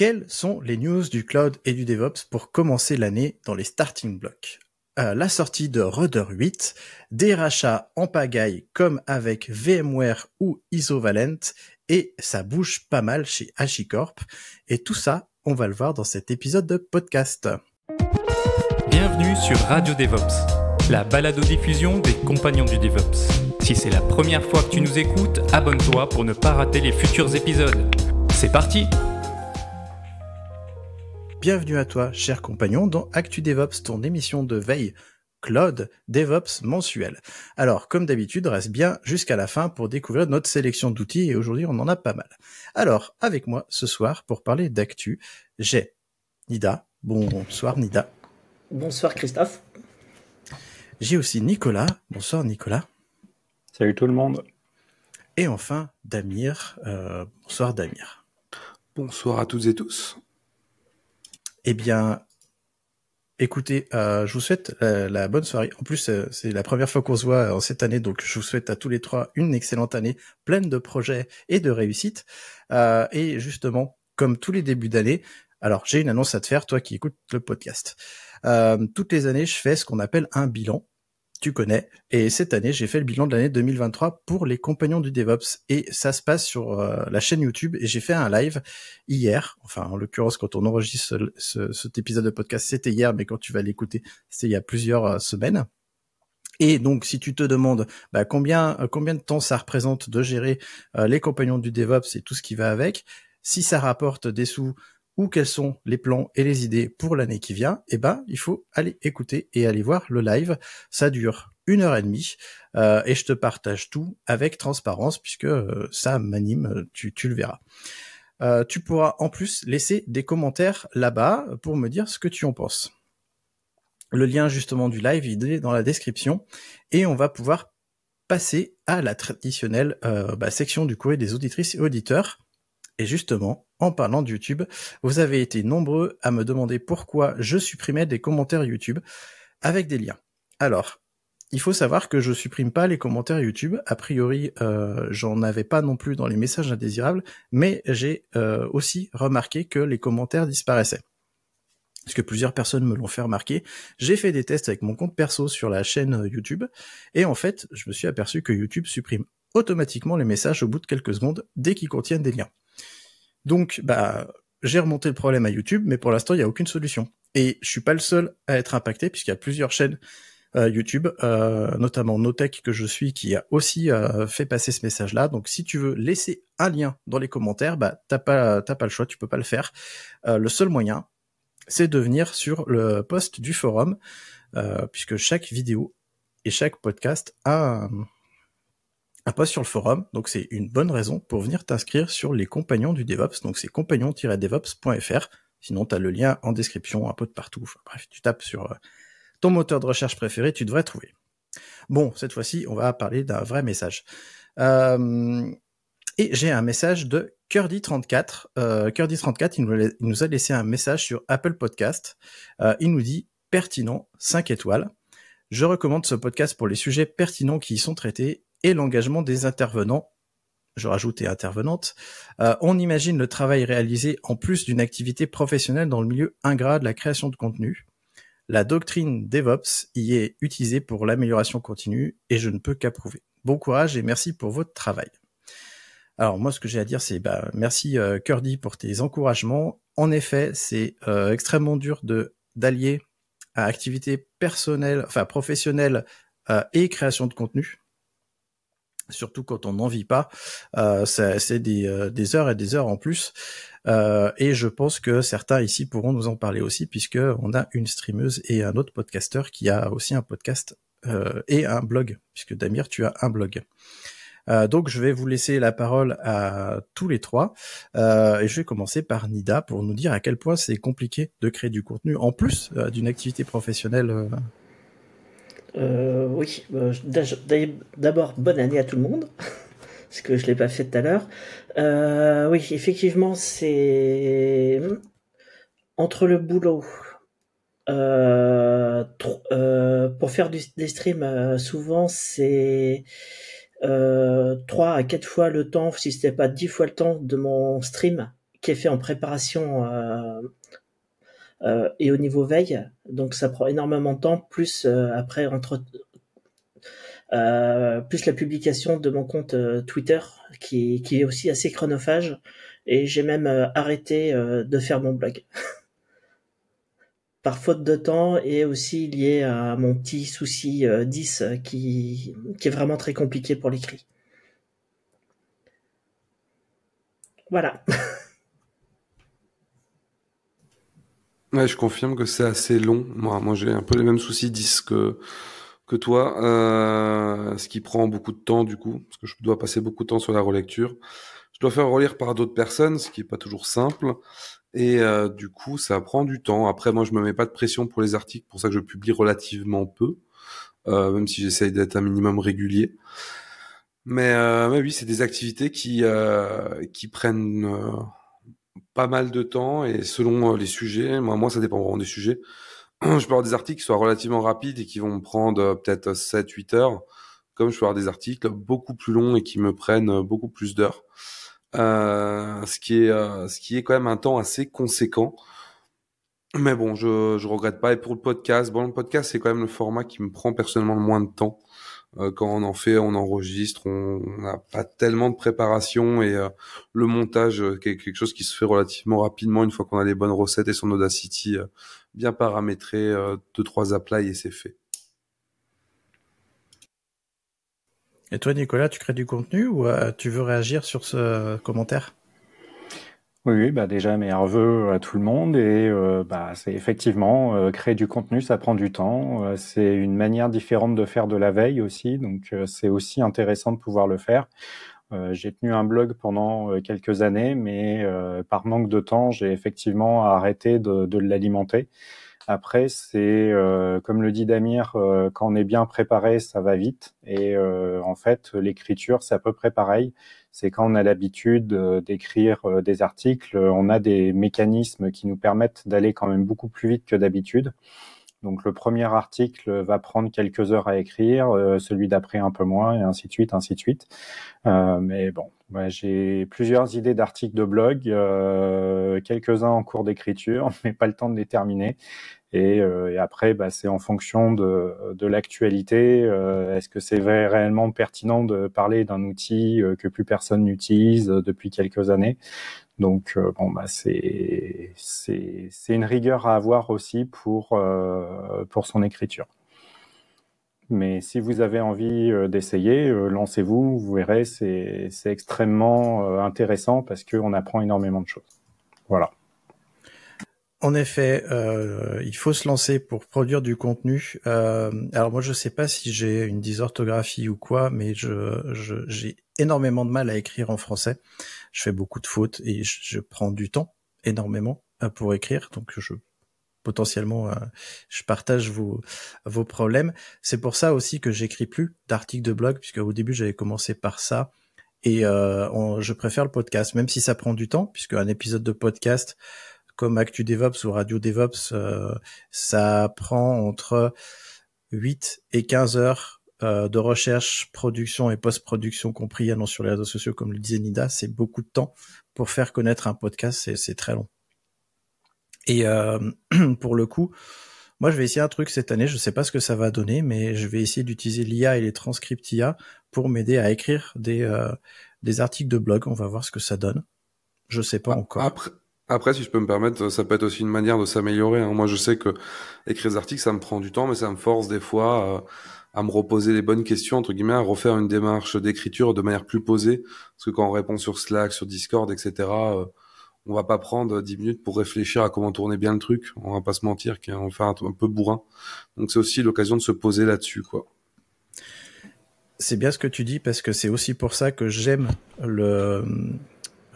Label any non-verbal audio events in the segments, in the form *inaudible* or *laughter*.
Quelles sont les news du cloud et du DevOps pour commencer l'année dans les starting blocks euh, La sortie de Rudder 8, des rachats en pagaille comme avec VMware ou Isovalent, et ça bouge pas mal chez HashiCorp. Et tout ça, on va le voir dans cet épisode de podcast. Bienvenue sur Radio DevOps, la balado-diffusion des compagnons du DevOps. Si c'est la première fois que tu nous écoutes, abonne-toi pour ne pas rater les futurs épisodes. C'est parti Bienvenue à toi, cher compagnon, dans Actu DevOps, ton émission de veille Cloud DevOps mensuelle. Alors, comme d'habitude, reste bien jusqu'à la fin pour découvrir notre sélection d'outils et aujourd'hui, on en a pas mal. Alors, avec moi ce soir pour parler d'actu, j'ai Nida. Bonsoir Nida. Bonsoir Christophe. J'ai aussi Nicolas. Bonsoir Nicolas. Salut tout le monde. Et enfin, Damir. Euh, bonsoir Damir. Bonsoir à toutes et tous. Eh bien, écoutez, euh, je vous souhaite la, bonne soirée. En plus, euh, c'est la première fois qu'on se voit euh, en cette année, donc je vous souhaite à tous les trois une excellente année, pleine de projets et de réussites. et justement, comme tous les débuts d'année, alors j'ai une annonce à te faire, toi qui écoutes le podcast. toutes les années, je fais ce qu'on appelle un bilan tu connais. Et cette année, j'ai fait le bilan de l'année 2023 pour les compagnons du DevOps. Et ça se passe sur euh, la chaîne YouTube. Et j'ai fait un live hier. Enfin, en l'occurrence, quand on enregistre cet épisode de podcast, c'était hier, mais quand tu vas l'écouter, c'est il y a plusieurs euh, semaines. Et donc, si tu te demandes bah, combien, euh, combien de temps ça représente de gérer les compagnons du DevOps et tout ce qui va avec, si ça rapporte des sous, ou quels sont les plans et les idées pour l'année qui vient, eh ben, il faut aller écouter et aller voir le live. Ça dure une heure et demie euh, et je te partage tout avec transparence puisque euh, ça m'anime, euh, tu, le verras. tu pourras en plus laisser des commentaires là-bas pour me dire ce que tu en penses. Le lien justement du live est dans la description et on va pouvoir passer à la traditionnelle bah, section du courrier des auditrices et auditeurs. Et justement, en parlant de YouTube, vous avez été nombreux à me demander pourquoi je supprimais des commentaires YouTube avec des liens. Alors, il faut savoir que je supprime pas les commentaires YouTube. A priori, euh, j'en avais pas non plus dans les messages indésirables, mais j'ai euh, aussi remarqué que les commentaires disparaissaient. Parce que plusieurs personnes me l'ont fait remarquer. J'ai fait des tests avec mon compte perso sur la chaîne euh, YouTube, et en fait, je me suis aperçu que YouTube supprime automatiquement les messages au bout de quelques secondes dès qu'ils contiennent des liens. Donc, bah, j'ai remonté le problème à YouTube, mais pour l'instant, il n'y a aucune solution. Et je suis pas le seul à être impacté, puisqu'il y a plusieurs chaînes euh, YouTube, euh, notamment Notech que je suis, qui a aussi euh, fait passer ce message-là. Donc, si tu veux laisser un lien dans les commentaires, bah, t'as pas, t'as pas le choix, tu peux pas le faire. le seul moyen, c'est de venir sur le post du forum, puisque chaque vidéo et chaque podcast a un post sur le forum, donc c'est une bonne raison pour venir t'inscrire sur les compagnons du DevOps, donc c'est compagnons devopsfr sinon tu as le lien en description, un peu de partout, bref, tu tapes sur euh, ton moteur de recherche préféré, tu devrais trouver. Bon, cette fois-ci, on va parler d'un vrai message. Euh, et j'ai un message de Curdy34. Euh, Curdy34, il, il, nous a laissé un message sur Apple Podcast. Euh, il nous dit pertinent, 5 étoiles. Je recommande ce podcast pour les sujets pertinents qui y sont traités et l'engagement des intervenants je rajoute et intervenante, euh, on imagine le travail réalisé en plus d'une activité professionnelle dans le milieu ingrat de la création de contenu. La doctrine DevOps y est utilisée pour l'amélioration continue et je ne peux qu'approuver. Bon courage et merci pour votre travail. Alors moi ce que j'ai à dire c'est bah, merci euh, Curdy pour tes encouragements. En effet c'est euh, extrêmement dur de d'allier à activité personnelle, enfin professionnelle euh, et création de contenu surtout quand on n'en vit pas, euh, c'est euh, des, heures et des heures en plus. Euh, et je pense que certains ici pourront nous en parler aussi, puisque on a une streameuse et un autre podcasteur qui a aussi un podcast et un blog, puisque Damir, tu as un blog. donc je vais vous laisser la parole à tous les trois et je vais commencer par Nida pour nous dire à quel point c'est compliqué de créer du contenu en plus d'une activité professionnelle euh, oui, euh, d'abord, bonne année à tout le monde, parce *laughs* que je ne l'ai pas fait tout à l'heure. Euh, oui, effectivement, c'est entre le boulot. pour faire des streams, souvent c'est 3 à 4 fois le temps, si ce n'était pas 10 fois le temps de mon stream qui est fait en préparation euh, et au niveau veille, donc ça prend énormément de temps, plus euh, après entre euh, plus la publication de mon compte Twitter, qui, est aussi assez chronophage, et j'ai même arrêté de faire mon blog. *laughs* Par faute de temps et aussi lié à mon petit souci 10 qui, qui est vraiment très compliqué pour l'écrit. Voilà. *laughs* Ouais, je confirme que c'est assez long. Moi, moi j'ai un peu les mêmes soucis disque que, que toi, euh, ce qui prend beaucoup de temps du coup, parce que je dois passer beaucoup de temps sur la relecture. Je dois faire relire par d'autres personnes, ce qui est pas toujours simple. Et euh, du coup, ça prend du temps. Après, moi, je me mets pas de pression pour les articles, pour ça que je publie relativement peu, euh, même si j'essaye d'être un minimum régulier. Mais, mais oui, c'est des activités qui qui prennent pas mal de temps et selon euh, les sujets, moi, moi ça dépend vraiment des sujets. *clears throat* Je peux avoir des articles qui soient relativement rapides et qui vont me prendre euh, peut-être 7-8 euh, heures, comme je peux avoir des articles beaucoup plus longs et qui me prennent beaucoup plus d'heures. ce qui est ce qui est quand même un temps assez conséquent. Mais bon, je je regrette pas. Et pour le podcast, bon le podcast c'est quand même le format qui me prend personnellement le moins de temps. Euh, quand on en fait, on enregistre, on n'a pas tellement de préparation et euh, le montage, euh, quelque chose qui se fait relativement rapidement une fois qu'on a les bonnes recettes et son Audacity bien paramétré, deux trois applies et c'est fait. Et toi, Nicolas, tu crées du contenu ou tu veux réagir sur ce commentaire oui, bah déjà mes vœux à tout le monde et euh, bah c'est effectivement euh, créer du contenu, ça prend du temps. Euh, c'est une manière différente de faire de la veille aussi, donc c'est aussi intéressant de pouvoir le faire. j'ai tenu un blog pendant quelques années, mais par manque de temps, j'ai effectivement arrêté de, de l'alimenter. Après, c'est comme le dit Damir, quand on est bien préparé, ça va vite. Et en fait, l'écriture, c'est à peu près pareil c'est quand on a l'habitude euh, d'écrire euh, des articles, euh, on a des mécanismes qui nous permettent d'aller quand même beaucoup plus vite que d'habitude. Donc le premier article va prendre quelques heures à écrire, celui d'après un peu moins, et ainsi de suite, ainsi de suite. mais bon, bah, j'ai plusieurs idées d'articles de blog, quelques-uns en cours d'écriture, *laughs* mais pas le temps de les terminer. Et, euh, et après, bah, c'est en fonction de, de l'actualité. Euh, est-ce que c'est réellement pertinent de parler d'un outil euh, que plus personne n'utilise depuis quelques années donc, bon, bah, c'est une rigueur à avoir aussi pour, pour son écriture. Mais si vous avez envie d'essayer, lancez-vous, vous verrez, c'est extrêmement intéressant parce qu'on apprend énormément de choses. Voilà. En effet, euh, il faut se lancer pour produire du contenu. Euh, alors moi, je sais pas si j'ai une dysorthographie ou quoi, mais je j'ai énormément de mal à écrire en français. Je fais beaucoup de fautes et je, prends du temps énormément euh, pour écrire, donc je potentiellement je partage vos problèmes. C'est pour ça aussi que j'écris plus d'articles de blog, puisque au début j'avais commencé par ça. Et je préfère le podcast, même si ça prend du temps, puisque un épisode de podcast, comme Actu DevOps ou Radio DevOps, euh, ça prend entre 8 et 15 heures euh, de recherche, production et post-production compris, non sur les réseaux sociaux, comme le disait Nida, c'est beaucoup de temps pour faire connaître un podcast, c'est très long. Et euh, *clears throat* pour le coup, moi je vais essayer un truc cette année, je ne sais pas ce que ça va donner, mais je vais essayer d'utiliser l'IA et les transcripts IA pour m'aider à écrire des, des articles de blog, on va voir ce que ça donne. Je sais pas encore. Après, après, si je peux me permettre, ça peut être aussi une manière de s'améliorer. Hein. Moi, je sais que écrire des articles, ça me prend du temps, mais ça me force des fois à, me reposer les bonnes questions, entre guillemets, à refaire une démarche d'écriture de manière plus posée. Parce que quand on répond sur Slack, sur Discord, etc., on euh, on va pas prendre 10 minutes pour réfléchir à comment tourner bien le truc. On va pas se mentir, qu'on va faire un, peu bourrin. Donc, c'est aussi l'occasion de se poser là-dessus, C'est bien ce que tu dis, parce que c'est aussi pour ça que j'aime le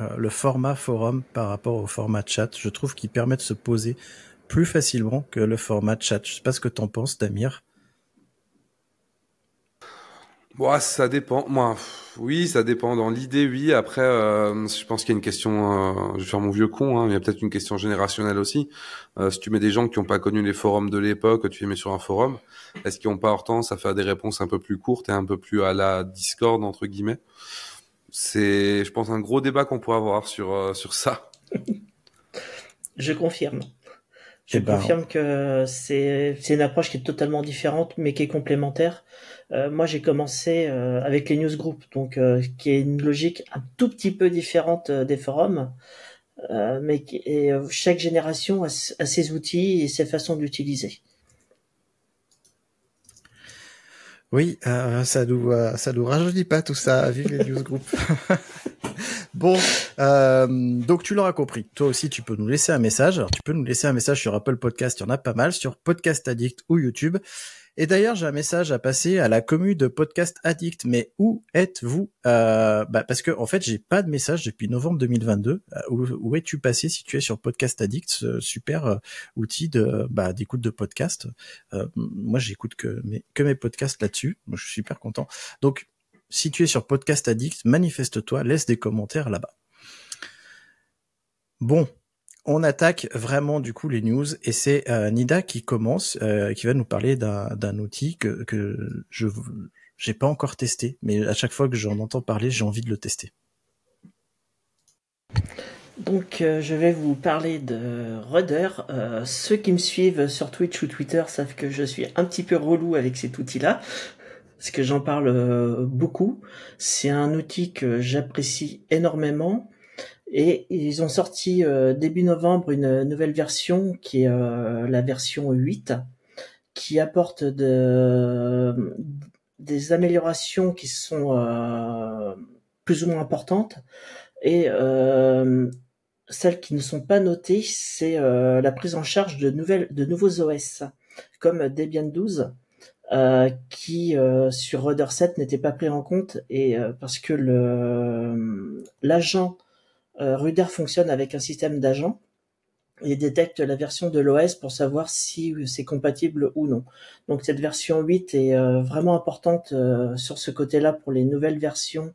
euh, le format forum par rapport au format chat. Je trouve qu'il permet de se poser plus facilement que le format chat. Je sais pas ce que t'en penses, Damir. ça dépend. Moi, oui, ça dépend. Dans l'idée, oui. Après, euh, je pense qu'il y a une question. Euh, je vais faire mon vieux con. Hein, il y a peut-être une question générationnelle aussi. si tu mets des gens qui n'ont pas connu les forums de l'époque, tu les mets sur un forum, est-ce qu'ils n'ont pas temps à faire des réponses un peu plus courtes et un peu plus à la Discord entre guillemets c'est, je pense, un gros débat qu'on pourrait avoir sur, euh, sur ça. *laughs* je confirme. Je confirme que c'est une approche qui est totalement différente, mais qui est complémentaire. Euh, moi, j'ai commencé euh, avec les newsgroups, donc qui est une logique un tout petit peu différente des forums, mais chaque génération a, ses outils et ses façons d'utiliser. Oui, euh, ça nous euh, ça nous rajeunit pas tout ça. Vive les group. *laughs* bon, euh, donc tu l'auras compris. Toi aussi, tu peux nous laisser un message. Alors, tu peux nous laisser un message sur Apple Podcast. Il y en a pas mal sur Podcast Addict ou YouTube. Et d'ailleurs, j'ai un message à passer à la commu de Podcast Addict. Mais où êtes-vous euh, bah, Parce que en fait, j'ai pas de message depuis novembre 2022. Euh, où, es-tu passé si tu es sur Podcast Addict, super euh, outil bah, d'écoute de podcast Moi, j'écoute que mes que mes podcasts là-dessus. Je suis super content. Donc, si tu es sur Podcast Addict, manifeste-toi, laisse des commentaires là-bas. Bon, on attaque vraiment du coup les news et c'est euh, Nida qui commence, euh, qui va nous parler d'un outil que, que je j'ai pas encore testé, mais à chaque fois que j'en entends parler, j'ai envie de le tester. Donc euh, je vais vous parler de Rudder. ceux qui me suivent sur Twitch ou Twitter savent que je suis un petit peu relou avec cet outil-là parce que j'en parle beaucoup. C'est un outil que j'apprécie énormément et ils ont sorti euh, début novembre une nouvelle version qui est euh, la version 8 qui apporte des améliorations qui sont euh, plus ou moins importantes. Et celles qui ne sont pas notées, c'est la prise en charge de, nouvelles, de nouveaux OS, comme Debian 12, qui sur Rudder 7 n'était pas pris en compte et parce que l'agent euh, Ruder fonctionne avec un système d'agents et détecte la version de l'OS pour savoir si c'est compatible ou non. Donc cette version 8 est euh, vraiment importante euh, sur ce côté-là pour les nouvelles versions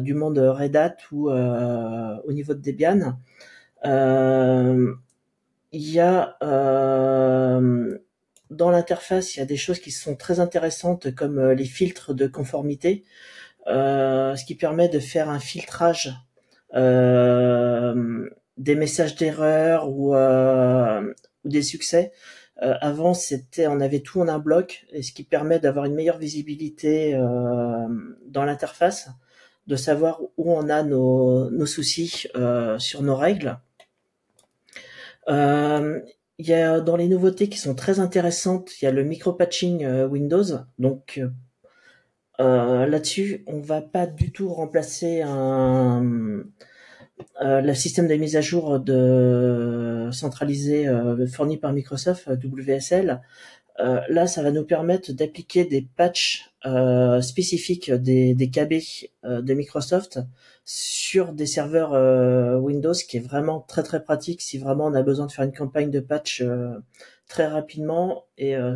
du monde Red Hat ou au niveau de Debian. Il y a dans l'interface, il y a des choses qui sont très intéressantes comme les filtres de conformité, ce qui permet de faire un filtrage euh, des messages d'erreur ou, euh, ou des succès. Euh, avant, c'était, on avait tout en un bloc, et ce qui permet d'avoir une meilleure visibilité dans l'interface, de savoir où on a nos, nos soucis sur nos règles. Il y a dans les nouveautés qui sont très intéressantes, il y a le micro-patching Windows, donc euh, là-dessus, on va pas du tout remplacer un, euh, le système de mise à jour de centralisé euh, fourni par Microsoft WSL. là, ça va nous permettre d'appliquer des patchs spécifiques des, des KB de Microsoft sur des serveurs Windows, qui est vraiment très très pratique si vraiment on a besoin de faire une campagne de patch très rapidement et euh,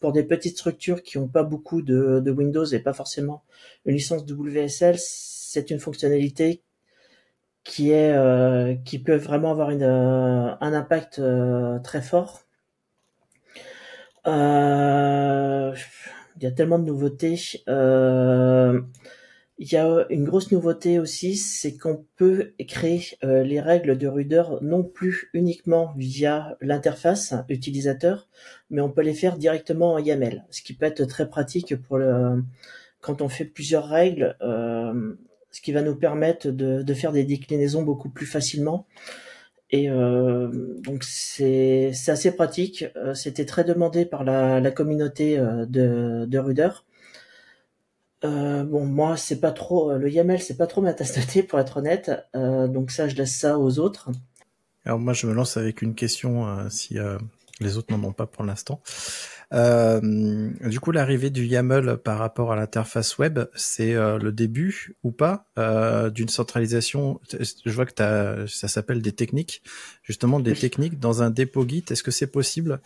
pour des petites structures qui n'ont pas beaucoup de, Windows et pas forcément une licence WSL, c'est une fonctionnalité qui est euh, qui peut vraiment avoir euh, un impact très fort. Il y a tellement de nouveautés. Il y a euh, une grosse nouveauté aussi, c'est qu'on peut créer euh, les règles de Rudeur non plus uniquement via l'interface utilisateur, mais on peut les faire directement en YAML, ce qui peut être très pratique pour le quand on fait plusieurs règles, euh, ce qui va nous permettre de, faire des déclinaisons beaucoup plus facilement. Et donc c'est assez pratique. C'était très demandé par la, communauté de, de euh, bon, moi, c'est pas trop euh, le YAML, c'est pas trop ma tasse pour être honnête. Euh, donc ça, je laisse ça aux autres. Alors moi, je me lance avec une question si les autres n'en ont pas pour l'instant. du coup, l'arrivée du YAML par rapport à l'interface web, c'est le début ou pas d'une centralisation Je vois que ça s'appelle des techniques, justement des techniques dans un dépôt Git. Est-ce que c'est possible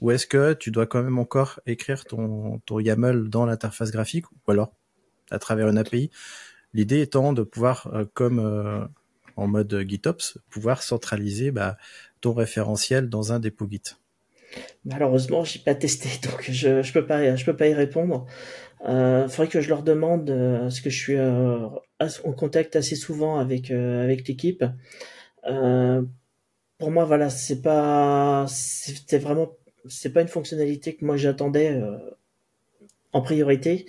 ou est-ce que tu dois quand même encore écrire ton, YAML dans l'interface graphique ou alors à travers une API L'idée étant de pouvoir, euh, comme euh, en mode GitOps, pouvoir centraliser bah, ton référentiel dans un dépôt Git. Malheureusement, je n'ai pas testé, *laughs* donc je je peux pas peux pas y répondre. Il euh, faudrait que je leur demande parce que je suis en contact assez souvent avec avec l'équipe. pour moi, voilà, c'est pas c'était vraiment c'est pas une fonctionnalité que moi j'attendais euh, en priorité.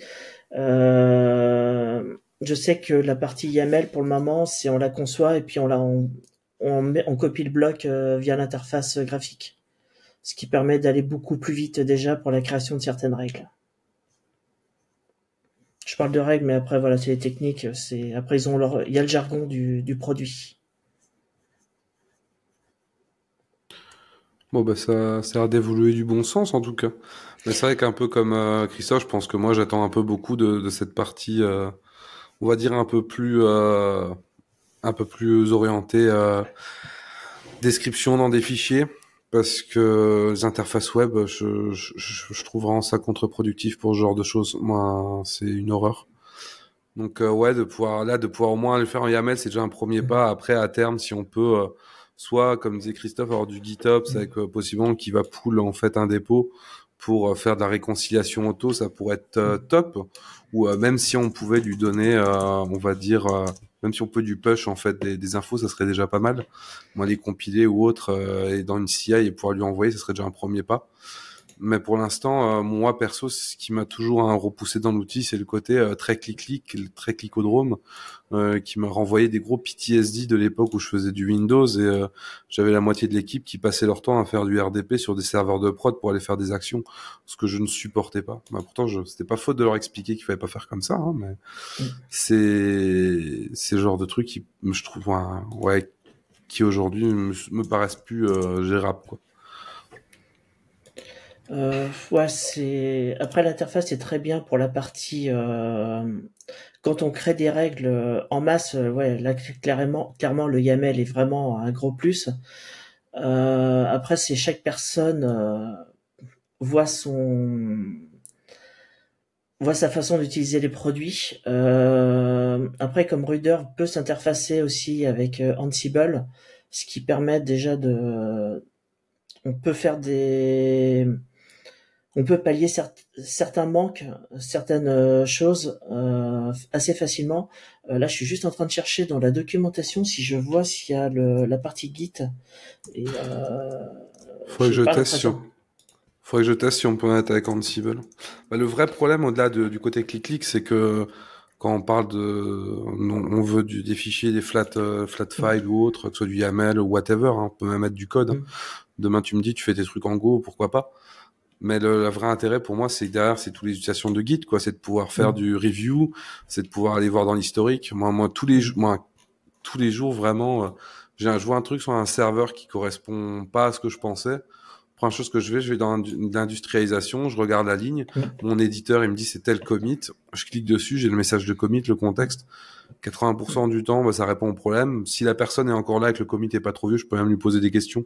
Euh, je sais que la partie YAML pour le moment, c'est on la conçoit et puis on la on, on, on copie le bloc euh, via l'interface graphique, ce qui permet d'aller beaucoup plus vite déjà pour la création de certaines règles je parle de règles, mais après, voilà, c'est les techniques. C'est après, ils ont leur, il y a le jargon du, du produit. Bon, bah ça, ça a d'évoluer du bon sens en tout cas. Mais c'est vrai qu'un peu comme euh, Christophe, je pense que moi j'attends un peu beaucoup de, cette partie, euh, on va dire un peu plus, euh, un peu plus orientée euh, description dans des fichiers. Parce que les interfaces web, je, je, je trouve vraiment ça contre-productif pour ce genre de choses. Moi, c'est une horreur. Donc ouais, de pouvoir là, de pouvoir au moins le faire en YAML, c'est déjà un premier mmh. pas. Après, à terme, si on peut soit comme disait Christophe avoir du GitOps mm. avec possible euh, possiblement qui va pool en fait un dépôt pour euh, faire de la réconciliation auto ça pourrait être euh, mm. top ou même si on pouvait lui donner on va dire même si on peut du push en fait des, infos ça serait déjà pas mal moi les compiler ou autre et dans une CI et pouvoir lui envoyer ça serait déjà un premier pas mais pour l'instant, euh, moi perso, ce qui m'a toujours hein, repoussé dans l'outil, c'est le côté euh, très clic-clic, très clicodrome, euh, qui m'a renvoyé des gros PTSD de l'époque où je faisais du Windows et j'avais la moitié de l'équipe qui passait leur temps à faire du RDP sur des serveurs de prod pour aller faire des actions, ce que je ne supportais pas. Bah, pourtant, je, c'était pas faute de leur expliquer qu'il fallait pas faire comme ça, hein, mais mm. c'est c'est le genre de trucs qui, je trouve, ouais, qui aujourd'hui me, me paraissent plus gérables, quoi. Euh, ouais, c'est après l'interface est très bien pour la partie euh, quand on crée des règles euh, en masse. Euh, ouais, clairement, clairement le YAML est vraiment un gros plus. après, c'est chaque personne voit son voit sa façon d'utiliser les produits. après, comme Ruder peut s'interfacer aussi avec Ansible, ce qui permet déjà de on peut faire des on peut pallier certains manques, certaines euh, choses euh, assez facilement. Euh, là, je suis juste en train de chercher dans la documentation si je vois s'il y a la partie Git. Il Faudrait que je teste que je teste si on peut mettre avec Ansible. Bah, le vrai problème au-delà du côté clic-clic, c'est que quand on parle de, on, veut du, des fichiers, des flat, flat mm. files ou autre, que ce soit du YAML ou whatever, hein, on peut même mettre du code. Mm. Demain, tu me dis, tu fais des trucs en Go, pourquoi pas? Mais le, vrai intérêt pour moi, c'est derrière, c'est toutes les utilisations de guide quoi. C'est de pouvoir faire mm. du review, c'est de pouvoir aller voir dans l'historique. Moi, moi, tous les jours, vraiment, euh, j'ai un, je vois un truc sur un serveur qui correspond pas à ce que je pensais. Première chose que je vais, je vais dans l'industrialisation, je regarde la ligne. Mm. Mon éditeur, il me dit c'est tel commit. Je clique dessus, j'ai le message de commit, le contexte. 80% du temps, bah, ça répond au problème. Si la personne est encore là et que le commit est pas trop vieux, je peux même lui poser des questions.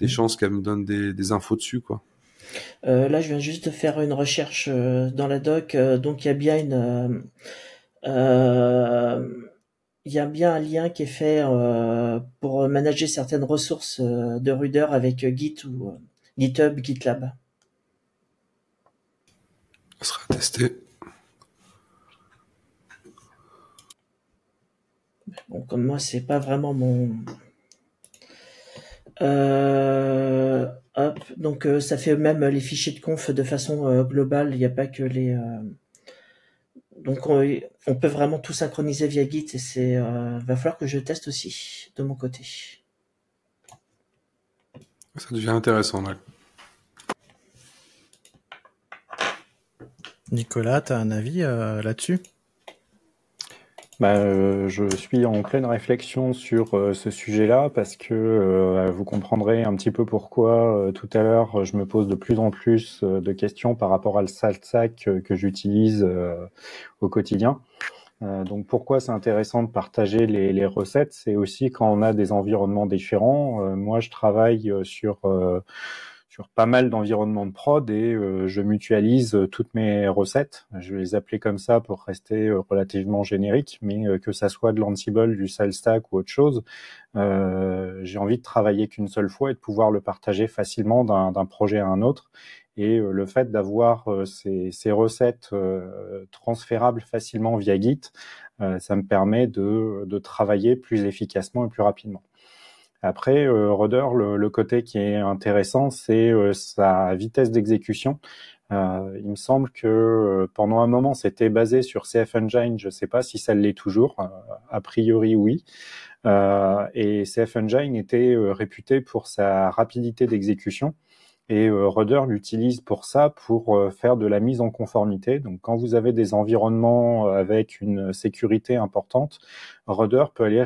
Des mm. chances qu'elle me donne des, des infos dessus, quoi. Euh, là, je viens juste de faire une recherche euh, dans la doc, euh, donc il y a bien une, il bien un lien qui est fait pour manager certaines ressources de rudeur avec Git ou GitHub, GitLab. Ça sera testé. Bon, comme moi, c'est pas vraiment mon euh, donc euh, ça fait même euh, les fichiers de conf de façon globale. Il n'y a pas que les. donc on, peut vraiment tout synchroniser via Git et c'est va falloir que je teste aussi de mon côté. Ça devient intéressant, Nicolas, tu as un avis là-dessus bah, euh, je suis en pleine réflexion sur euh, ce sujet-là parce que euh, vous comprendrez un petit peu pourquoi tout à l'heure je me pose de plus en plus de questions par rapport à le salsac que j'utilise au quotidien. donc pourquoi c'est intéressant de partager les, les recettes, c'est aussi quand on a des environnements différents. moi, je travaille sur sur pas mal d'environnements de prod et euh, je mutualise euh, toutes mes recettes. Je vais les appeler comme ça pour rester euh, relativement générique, mais que ça soit de l'Ansible, du SalStack ou autre chose, j'ai envie de travailler qu'une seule fois et de pouvoir le partager facilement d'un projet à un autre et le fait d'avoir ces, recettes transférables facilement via Git, ça me permet de, travailler plus efficacement et plus rapidement. Après, euh, le, côté qui est intéressant, c'est euh, sa vitesse d'exécution. Euh, il me semble que euh, pendant un moment, c'était basé sur CF Engine. Je ne sais pas si ça l'est toujours. a priori, oui. et CF Engine était réputé pour sa rapidité d'exécution. Et euh, Rudder l'utilise pour ça, pour euh, faire de la mise en conformité. Donc quand vous avez des environnements euh, avec une sécurité importante, Rudder peut aller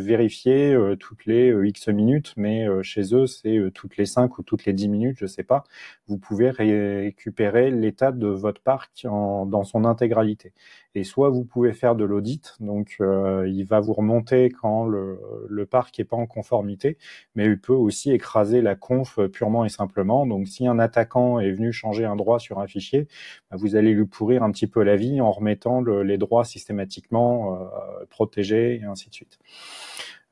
vérifier toutes les X minutes, mais chez eux, c'est toutes les 5 ou toutes les 10 minutes, je ne sais pas. Vous pouvez récupérer l'état de votre parc dans son intégralité. Et soit vous pouvez faire de l'audit, donc euh, il va vous remonter quand le, parc n'est pas en conformité, mais il peut aussi écraser la conf purement et simplement. Donc si un attaquant est venu changer un droit sur un fichier, bah, vous allez lui pourrir un petit peu la vie en remettant les droits systématiquement euh, protégés et ainsi de suite.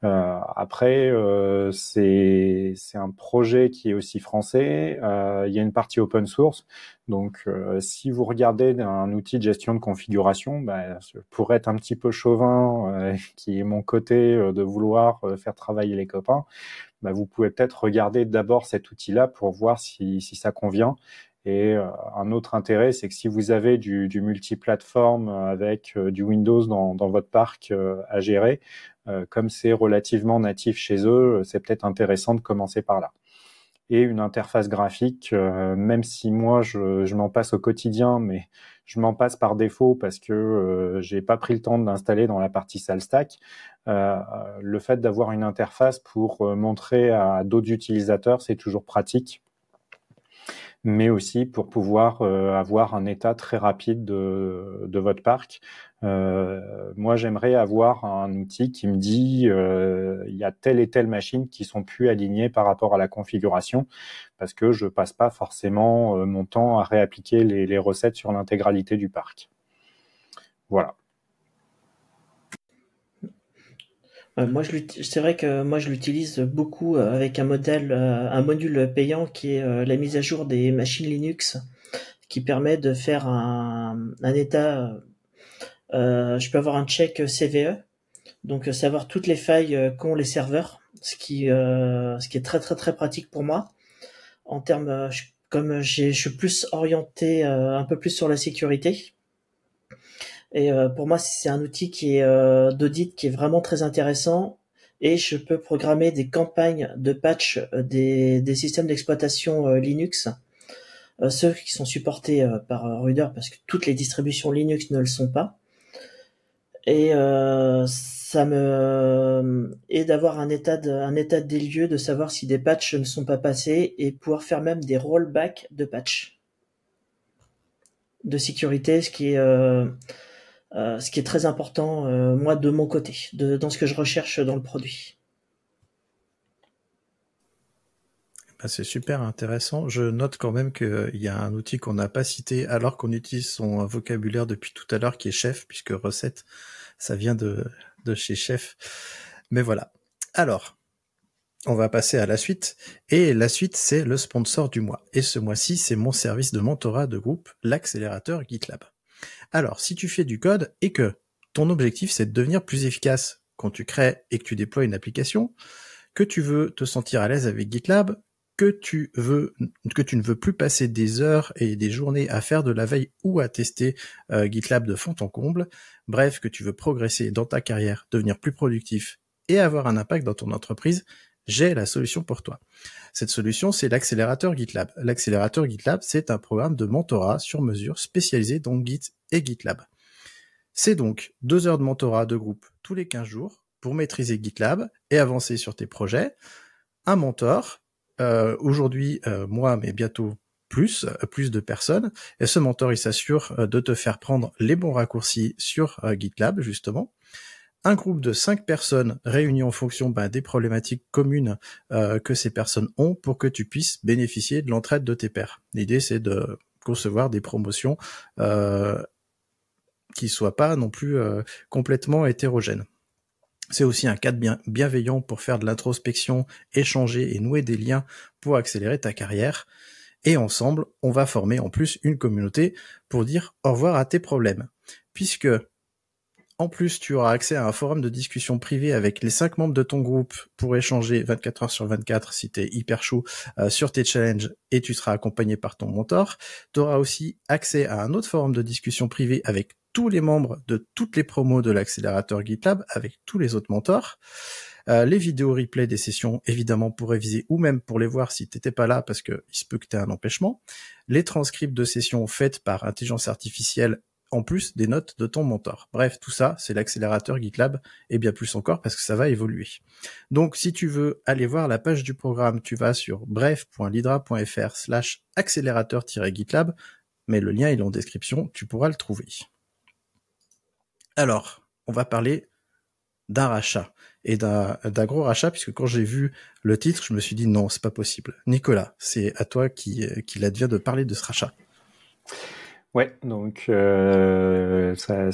Euh, après, euh, c'est un projet qui est aussi français. Euh, il y a une partie open source. Donc, euh, si vous regardez un outil de gestion de configuration, ben, pour être un petit peu chauvin, euh, *laughs* qui est mon côté euh, de vouloir faire travailler les copains, ben, vous pouvez peut-être regarder d'abord cet outil-là pour voir si, si ça convient et euh, un autre intérêt, c'est que si vous avez du, du multiplateforme euh, avec euh, du Windows dans, votre parc à gérer, comme c'est relativement natif chez eux, c'est peut-être intéressant de commencer par là et une interface graphique, même si moi je, m'en passe au quotidien, mais je m'en passe par défaut parce que euh, j'ai pas pris le temps de l'installer dans la partie Salstack. le fait d'avoir une interface pour montrer à d'autres utilisateurs, c'est toujours pratique mais aussi pour pouvoir euh, avoir un état très rapide de, de votre parc. Euh, moi, j'aimerais avoir un outil qui me dit euh, il y a telle et telle machine qui sont plus alignées par rapport à la configuration, parce que je passe pas forcément euh, mon temps à réappliquer les, les recettes sur l'intégralité du parc. Voilà. Euh, je je c'est vrai que moi, je l'utilise beaucoup euh, avec un modèle, euh, un module payant qui est la mise à jour des machines Linux, qui permet de faire un, état. je peux avoir un check CVE, donc savoir toutes les failles qu'ont les serveurs, ce qui, ce qui est très très très pratique pour moi. En termes, comme je suis plus orienté un peu plus sur la sécurité, et euh, pour moi, c'est un outil qui est euh, d'audit qui est vraiment très intéressant. Et je peux programmer des campagnes de patch euh, des, systèmes d'exploitation Linux, ceux qui sont supportés par Ruder parce que toutes les distributions Linux ne le sont pas. Et ça me est d'avoir un état de, un état des lieux, de savoir si des patchs ne sont pas passés et pouvoir faire même des rollbacks de patch de sécurité, ce qui est euh, ce qui est très important, euh, moi, de mon côté, dans ce que je recherche dans le produit. Bah, c'est super intéressant. Je note quand même qu'il euh, y a un outil qu'on n'a pas cité alors qu'on utilise son vocabulaire depuis tout à l'heure qui est chef, puisque recette, ça vient de, de chez chef. Mais voilà. Alors, on va passer à la suite. Et la suite, c'est le sponsor du mois. Et ce mois-ci, c'est mon service de mentorat de groupe, l'accélérateur GitLab. Alors, si tu fais du code et que ton objectif, c'est de devenir plus efficace quand tu crées et que tu déploies une application, que tu veux te sentir à l'aise avec GitLab, que tu veux, que tu ne veux plus passer des heures et des journées à faire de la veille ou à tester euh, GitLab de fond en comble, bref, que tu veux progresser dans ta carrière, devenir plus productif et avoir un impact dans ton entreprise, j'ai la solution pour toi. Cette solution, c'est l'accélérateur GitLab. L'accélérateur GitLab, c'est un programme de mentorat sur mesure spécialisé dans Git et GitLab. C'est donc deux heures de mentorat de groupe tous les 15 jours pour maîtriser GitLab et avancer sur tes projets. Un mentor, euh, aujourd'hui, euh, moi, mais bientôt plus, euh, plus de personnes. Et ce mentor, il s'assure de te faire prendre les bons raccourcis sur GitLab, justement un groupe de cinq personnes réunies en fonction ben, des problématiques communes euh, que ces personnes ont pour que tu puisses bénéficier de l'entraide de tes pairs. L'idée, c'est de concevoir des promotions euh, qui soient pas non plus euh, complètement hétérogènes. C'est aussi un cadre bienveillant pour faire de l'introspection, échanger et nouer des liens pour accélérer ta carrière. Et ensemble, on va former en plus une communauté pour dire au revoir à tes problèmes. Puisque en plus, tu auras accès à un forum de discussion privé avec les cinq membres de ton groupe pour échanger 24 heures sur 24 si t'es hyper chaud euh, sur tes challenges et tu seras accompagné par ton mentor. Tu auras aussi accès à un autre forum de discussion privé avec tous les membres de toutes les promos de l'accélérateur GitLab avec tous les autres mentors. Euh, les vidéos replay des sessions, évidemment, pour réviser ou même pour les voir si t'étais pas là parce que il se peut que t'aies un empêchement. Les transcripts de sessions faites par intelligence artificielle en plus des notes de ton mentor. Bref, tout ça, c'est l'accélérateur GitLab et bien plus encore parce que ça va évoluer. Donc, si tu veux aller voir la page du programme, tu vas sur bref.lydra.fr slash accélérateur-GitLab, mais le lien est en description, tu pourras le trouver. Alors, on va parler d'un rachat et d'un gros rachat puisque quand j'ai vu le titre, je me suis dit non, c'est pas possible. Nicolas, c'est à toi qu'il qui advient de parler de ce rachat. Ouais, donc euh, ça,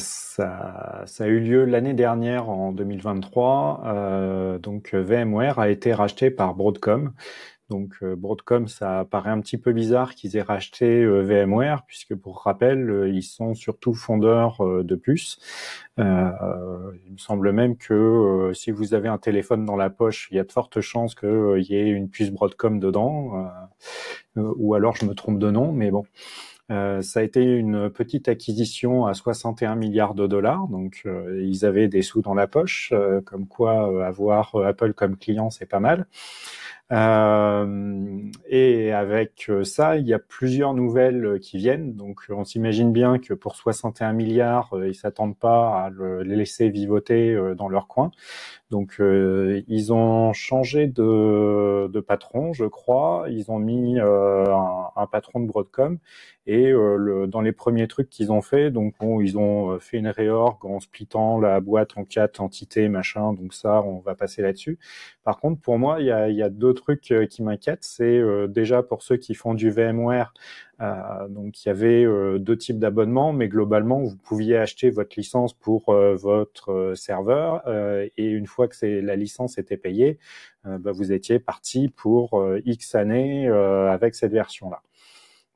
a eu lieu l'année dernière en 2023. Euh, donc VMware a été racheté par Broadcom. Donc euh, Broadcom, ça paraît un petit peu bizarre qu'ils aient racheté VMware, puisque pour rappel, ils sont surtout fondeurs de puces. il me semble même que si vous avez un téléphone dans la poche, il y a de fortes chances qu'il y ait une puce Broadcom dedans. ou alors je me trompe de nom, mais bon. Euh, ça a été une petite acquisition à 61 milliards de dollars. Donc, euh, ils avaient des sous dans la poche, euh, comme quoi avoir Apple comme client, c'est pas mal. et avec ça, il y a plusieurs nouvelles qui viennent. Donc, on s'imagine bien que pour 61 milliards, ils s'attendent pas à les laisser vivoter dans leur coin. Donc euh, ils ont changé de, de, patron, je crois. Ils ont mis euh, un, patron de Broadcom et euh, dans les premiers trucs qu'ils ont fait, donc ils ont fait une réorg en splitant la boîte en quatre entités, machin. Donc ça, on va passer là-dessus. Par contre, pour moi, il y a, y a, deux trucs qui m'inquiètent. C'est déjà pour ceux qui font du VMware, euh, donc il y avait euh, deux types d'abonnements, mais globalement vous pouviez acheter votre licence pour euh, votre serveur et une fois que la licence était payée, bah, vous étiez parti pour X années avec cette version-là.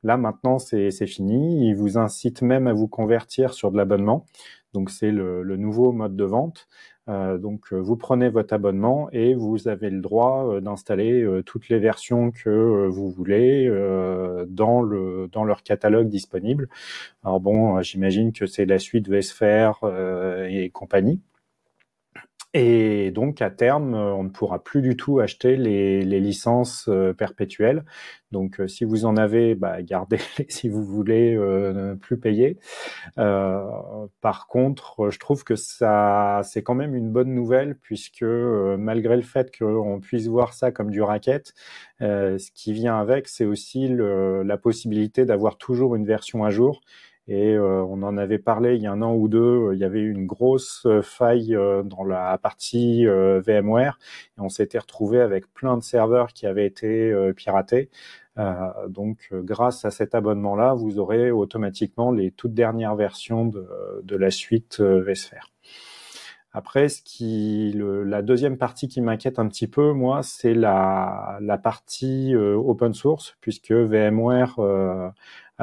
Là maintenant c'est fini, ils vous incitent même à vous convertir sur de l'abonnement. Donc c'est le, le, nouveau mode de vente. Euh, donc euh, vous prenez votre abonnement et vous avez le droit euh, d'installer toutes les versions que vous voulez dans, le, dans leur catalogue disponible. Alors bon, j'imagine que c'est la suite de et compagnie. Et donc, à terme, euh, on ne pourra plus du tout acheter les, les licences euh, perpétuelles. Donc, euh, si vous en avez, bah, *laughs* gardez-les si vous voulez plus payer. par contre, je trouve que ça, c'est quand même une bonne nouvelle puisque malgré le fait qu'on puisse voir ça comme du racket, ce qui vient avec, c'est aussi le, la possibilité d'avoir toujours une version à jour et euh, on en avait parlé il y a un an ou deux, euh, il y avait une grosse euh, faille dans la partie VMware. Et on s'était retrouvé avec plein de serveurs qui avaient été piratés. donc, grâce à cet abonnement-là, vous aurez automatiquement les toutes dernières versions de, de la suite VSphere. Après, ce qui, la deuxième partie qui m'inquiète un petit peu, moi, c'est la, la partie open source, puisque VMware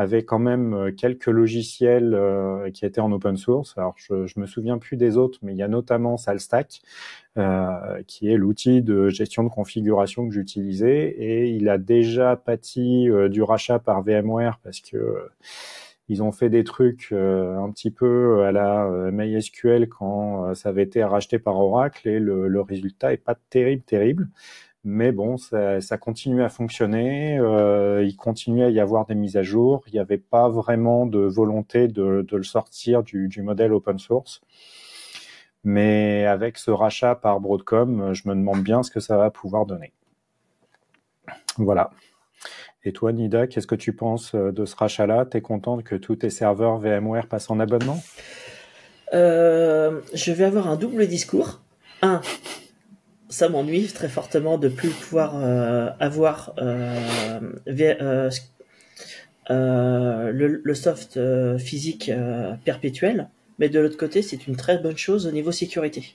avait quand même euh, quelques logiciels euh, qui étaient en open source. Alors, je, je me souviens plus des autres, mais il y a notamment SalStack, euh, qui est l'outil de gestion de configuration que j'utilisais, et il a déjà pâti du rachat par VMware parce que ils ont fait des trucs un petit peu à la MySQL quand ça avait été racheté par Oracle, et le, le résultat est pas terrible, terrible. Mais bon, ça, continue continuait à fonctionner. Euh, il continuait à y avoir des mises à jour. Il n'y avait pas vraiment de volonté de, le sortir du, modèle open source. Mais avec ce rachat par Broadcom, je me demande bien ce que ça va pouvoir donner. Voilà. Et toi, Nida, qu'est-ce que tu penses euh, de ce rachat-là Tu es contente que tous tes serveurs VMware passent en abonnement euh, Je vais avoir un double discours. Un, ça m'ennuie très fortement de plus pouvoir euh, avoir euh, euh, le, le, soft physique perpétuel, mais de l'autre côté, c'est une très bonne chose au niveau sécurité.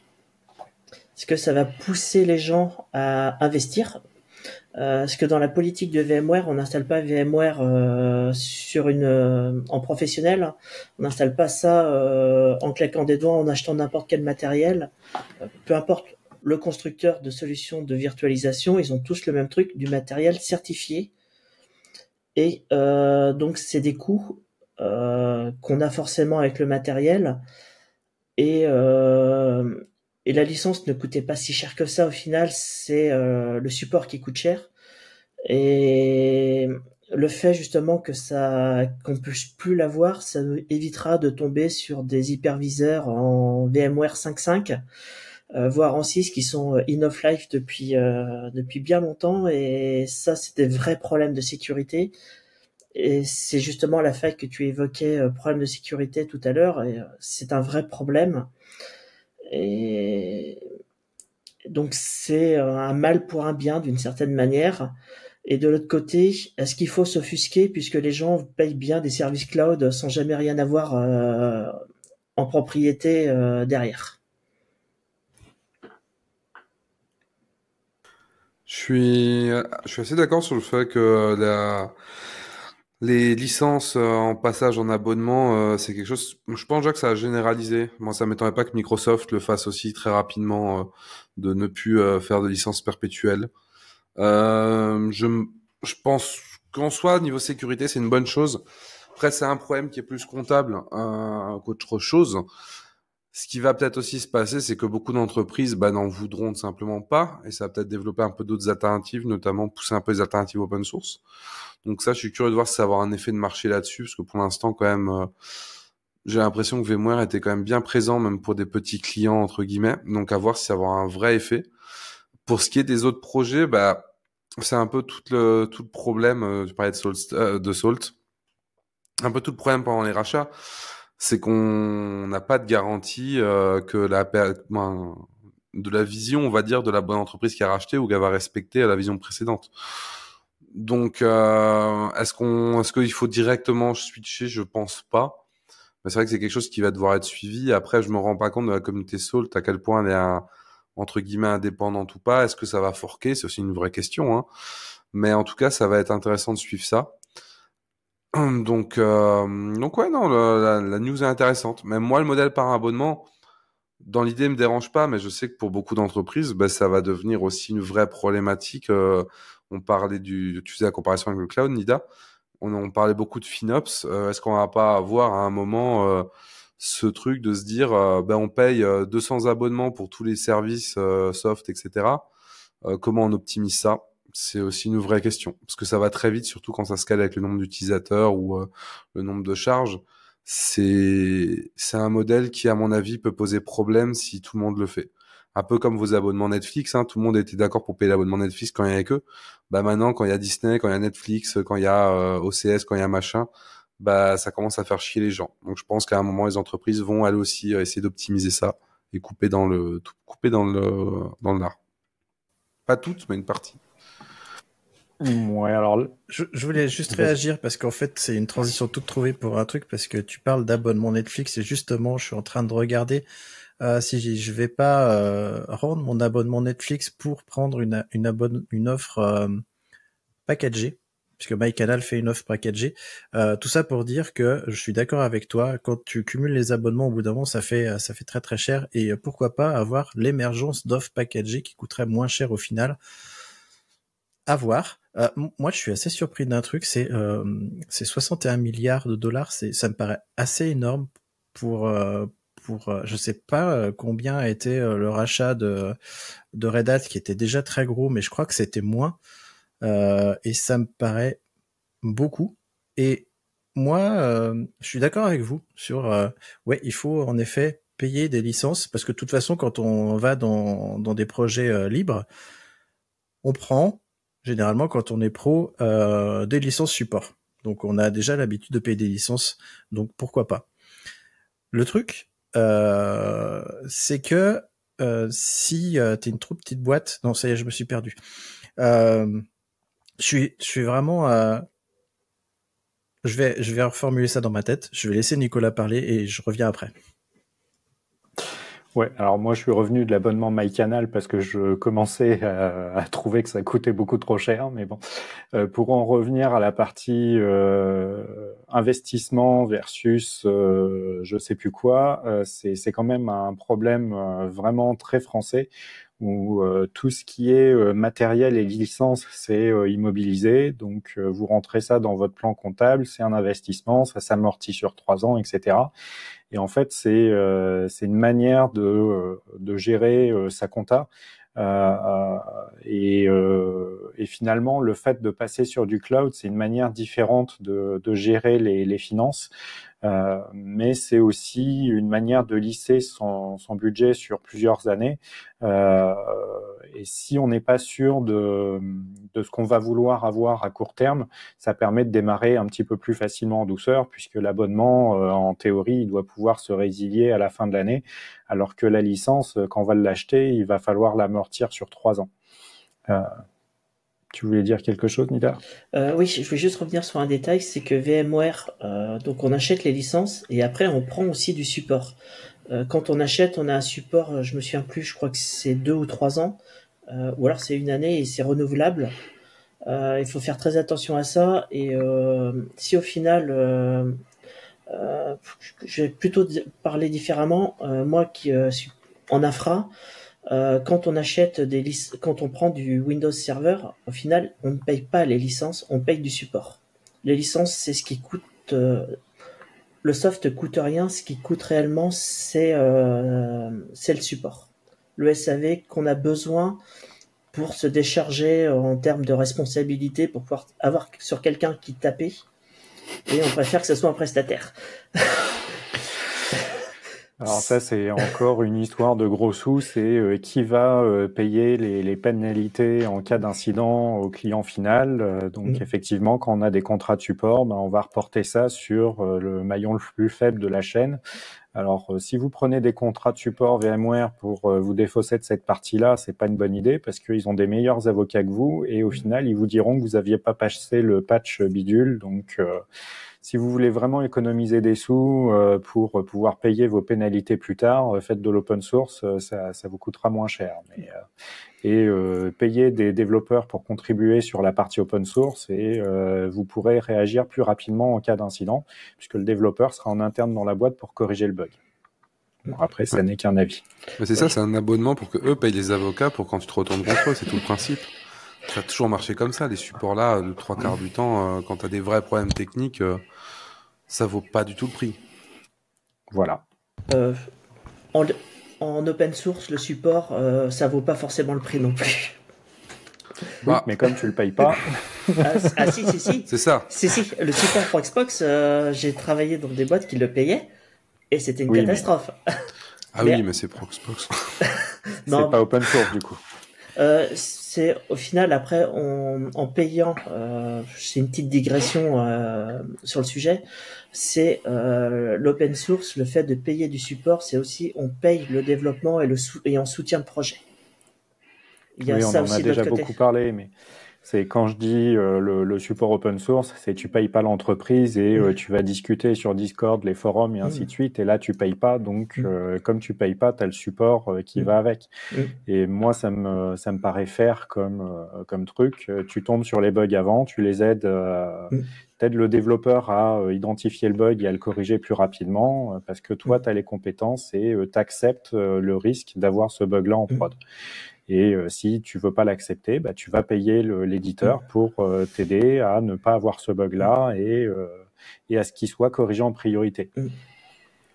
Parce que ça va pousser les gens à investir. parce que dans la politique de VMware, on n'installe pas VMware sur une en professionnel, on n'installe pas ça en claquant des doigts, en achetant n'importe quel matériel, peu importe le constructeur de solutions de virtualisation, ils ont tous le même truc, du matériel certifié. Et euh, donc c'est des coûts euh, qu'on a forcément avec le matériel. Euh, et, la licence ne coûtait pas si cher que ça au final, c'est le support qui coûte cher. Et le fait justement que ça qu'on puisse plus l'avoir, ça nous évitera de tomber sur des hyperviseurs en VMware 5.5 euh, voire en 6 qui sont euh, in of life depuis euh, depuis bien longtemps et ça c'est des vrais problèmes de sécurité et c'est justement la fait que tu évoquais problème de sécurité tout à l'heure et c'est un vrai problème et donc c'est un mal pour un bien d'une certaine manière. Et de l'autre côté, est-ce qu'il faut s'offusquer puisque les gens payent bien des services cloud sans jamais rien avoir en propriété derrière Je suis, je suis assez d'accord sur le fait que euh, la, les licences euh, en passage en abonnement, euh, c'est quelque chose. Je pense déjà que ça a généralisé. Moi, ça m'étonnerait pas que Microsoft le fasse aussi très rapidement, de ne plus faire de licences perpétuelles. Euh, je, je pense qu'en soi, niveau sécurité, c'est une bonne chose. Après, c'est un problème qui est plus comptable qu'autre chose. Ce qui va peut-être aussi se passer, c'est que beaucoup d'entreprises bah, n'en voudront simplement pas, et ça va peut-être développer un peu d'autres alternatives, notamment pousser un peu les alternatives open source. Donc ça, je suis curieux de voir si ça va avoir un effet de marché là-dessus, parce que pour l'instant, quand même, euh, j'ai l'impression que VMware était quand même bien présent, même pour des petits clients, entre guillemets. Donc à voir si ça va avoir un vrai effet. Pour ce qui est des autres projets, bah, c'est un peu tout le, tout le problème, je euh, parlais de euh, de Salt, un peu tout le problème pendant les rachats c'est qu'on n'a pas de garantie euh, que la ben, de la vision, on va dire, de la bonne entreprise qui a racheté ou qui va respecter la vision précédente. Donc, euh, est-ce qu'on, est-ce qu'il faut directement switcher Je pense pas. Mais c'est vrai que c'est quelque chose qui va devoir être suivi. Après, je me rends pas compte de la communauté Salt à quel point elle est entre guillemets indépendante ou pas. Est-ce que ça va forquer C'est aussi une vraie question. Hein. Mais en tout cas, ça va être intéressant de suivre ça. *clears throat* Donc, euh, donc ouais, non, la, news est intéressante. Même moi, le modèle par abonnement, dans l'idée, me dérange pas, mais je sais que pour beaucoup d'entreprises, ben, ça va devenir aussi une vraie problématique. Euh, on parlait du, tu faisais la comparaison avec le cloud, Nida. On, parlait beaucoup de FinOps. Euh, est-ce qu'on va pas avoir à un moment euh, ce truc de se dire, ben, on paye 200 abonnements pour tous les services soft, etc. comment on optimise ça c'est aussi une vraie question. Parce que ça va très vite, surtout quand ça se cale avec le nombre d'utilisateurs ou euh, le nombre de charges. C'est, un modèle qui, à mon avis, peut poser problème si tout le monde le fait. Un peu comme vos abonnements Netflix, hein. tout le monde était d'accord pour payer l'abonnement Netflix quand il y avait que. Bah maintenant, quand il y a Disney, quand il y a Netflix, quand il y a euh, OCS, quand il y a machin, bah ça commence à faire chier les gens. Donc je pense qu'à un moment, les entreprises vont aller aussi euh, essayer d'optimiser ça et couper dans le, couper dans le, dans l'art. Pas toutes, mais une partie. Ouais, alors je, voulais juste réagir parce qu'en fait c'est une transition toute trouvée pour un truc parce que tu parles d'abonnement Netflix et justement je suis en train de regarder euh, si je vais pas euh, rendre mon abonnement Netflix pour prendre une une, offre euh, packagée puisque MyCanal fait une offre packagée. Euh, tout ça pour dire que je suis d'accord avec toi. Quand tu cumules les abonnements, au bout d'un moment, ça fait ça fait très très cher. Et pourquoi pas avoir l'émergence d'offres packagées qui coûterait moins cher au final. À voir. Euh, moi, je suis assez surpris d'un truc, c'est 61 euh, milliards de dollars, ça me paraît assez énorme pour, euh, pour euh, je sais pas combien a été le rachat de, Red Hat qui était déjà très gros, mais je crois que c'était moins. et ça me paraît beaucoup. Et moi, je suis d'accord avec vous sur, ouais, il faut en effet payer des licences parce que de toute façon, quand on va dans des projets libres, on prend, généralement quand on est pro euh, des licences support. Donc on a déjà l'habitude de payer des licences, donc pourquoi pas. Le truc, euh, c'est que euh, si euh, es une trop petite boîte, non ça y est, je me suis perdu. je suis, je suis vraiment je vais, je vais reformuler ça dans ma tête. Je vais laisser Nicolas parler et je reviens après. Ouais, alors moi je suis revenu de l'abonnement MyCanal parce que je commençais à, trouver que ça coûtait beaucoup trop cher, mais bon, euh, pour en revenir à la partie euh, investissement versus euh, je sais plus quoi, c'est quand même un problème vraiment très français où tout ce qui est matériel et licence, c'est immobilisé. Donc, vous rentrez ça dans votre plan comptable, c'est un investissement, ça s'amortit sur trois ans, etc. Et en fait, c'est euh, une manière de, euh, gérer euh, sa compta. et, finalement, le fait de passer sur du cloud, c'est une manière différente de, gérer les, les finances euh, mais c'est aussi une manière de lisser son, budget sur plusieurs années. Euh, et si on n'est pas sûr de, ce qu'on va vouloir avoir à court terme, ça permet de démarrer un petit peu plus facilement en douceur, puisque l'abonnement, euh, en théorie, il doit pouvoir se résilier à la fin de l'année, alors que la licence, euh, quand on va l'acheter, il va falloir l'amortir sur trois ans. Tu voulais dire quelque chose, Nida euh, Oui, je voulais juste revenir sur un détail, c'est que VMware, euh, donc on achète les licences et après on prend aussi du support. Euh, quand on achète, on a un support, je me souviens plus, je crois que c'est deux ou trois ans, ou alors c'est une année et c'est renouvelable. il faut faire très attention à ça et si au final, je vais plutôt parler différemment, moi qui suis en infra, euh, quand on achète des quand on prend du Windows Server, au final, on ne paye pas les licences, on paye du support. Les licences, c'est ce qui coûte. Euh, le soft coûte rien, ce qui coûte réellement, c'est euh, le support. Le SAV qu'on a besoin pour se décharger en termes de responsabilité, pour pouvoir avoir sur quelqu'un qui tapait. Et on préfère que ce soit un prestataire. *laughs* Alors ça, c'est encore une histoire de gros sous. C'est euh, qui va euh, payer les, les, pénalités en cas d'incident au client final. Euh, donc mm. effectivement, quand on a des contrats de support, ben, on va reporter ça sur le maillon le plus faible de la chaîne. Alors, si vous prenez des contrats de support VMware pour vous défausser de cette partie-là, c'est pas une bonne idée parce qu'ils ont des meilleurs avocats que vous et au mm. final, ils vous diront que vous aviez pas passé le patch bidule. Donc si vous voulez vraiment économiser des sous euh, pour pouvoir payer vos pénalités plus tard, euh, faites de l'open source, euh, ça, ça, vous coûtera moins cher. Mais, et euh, payer des développeurs pour contribuer sur la partie open source et vous pourrez réagir plus rapidement en cas d'incident puisque le développeur sera en interne dans la boîte pour corriger le bug. après, ça n'est qu'un avis. c'est ça, c'est un abonnement pour que eux payent les avocats pour quand tu te retournes contre eux, c'est tout le principe. Ça a toujours marché comme ça, les supports-là, trois quarts du temps, quand tu as des vrais problèmes techniques, ça vaut pas du tout le prix. Voilà. Euh, en, open source, le support, euh, ça vaut pas forcément le prix non plus. Ah. mais comme tu le payes pas. ah, ah si, si, si. *laughs* C'est ça. Si, si. Le support pour Xbox, euh, j'ai travaillé dans des boîtes qui le payaient et c'était une catastrophe. *laughs* Ah oui, mais c'est pour Xbox. c'est pas open source du coup c'est au final après on, en payant, euh, c'est une petite digression euh, sur le sujet, c'est euh, l'open source, le fait de payer du support, c'est aussi on paye le développement et, le et on soutient le projet. Il y a ça en aussi a déjà beaucoup parlé, mais c'est quand je dis euh, le, support open source, c'est tu payes pas l'entreprise et euh, tu vas discuter sur Discord, les forums et ainsi de suite. Et là, tu payes pas. Donc, euh, comme tu payes pas, tu as le support qui va avec. Et moi, ça me, ça me paraît faire comme, comme truc. Tu tombes sur les bugs avant, tu les aides, t'aides le développeur à identifier le bug et à le corriger plus rapidement parce que toi, tu as les compétences et tu acceptes le risque d'avoir ce bug-là en prod. Et euh, si tu veux pas l'accepter, bah, tu vas payer l'éditeur pour euh, t'aider à ne pas avoir ce bug-là et, euh, et à ce qu'il soit corrigé en priorité. Mm.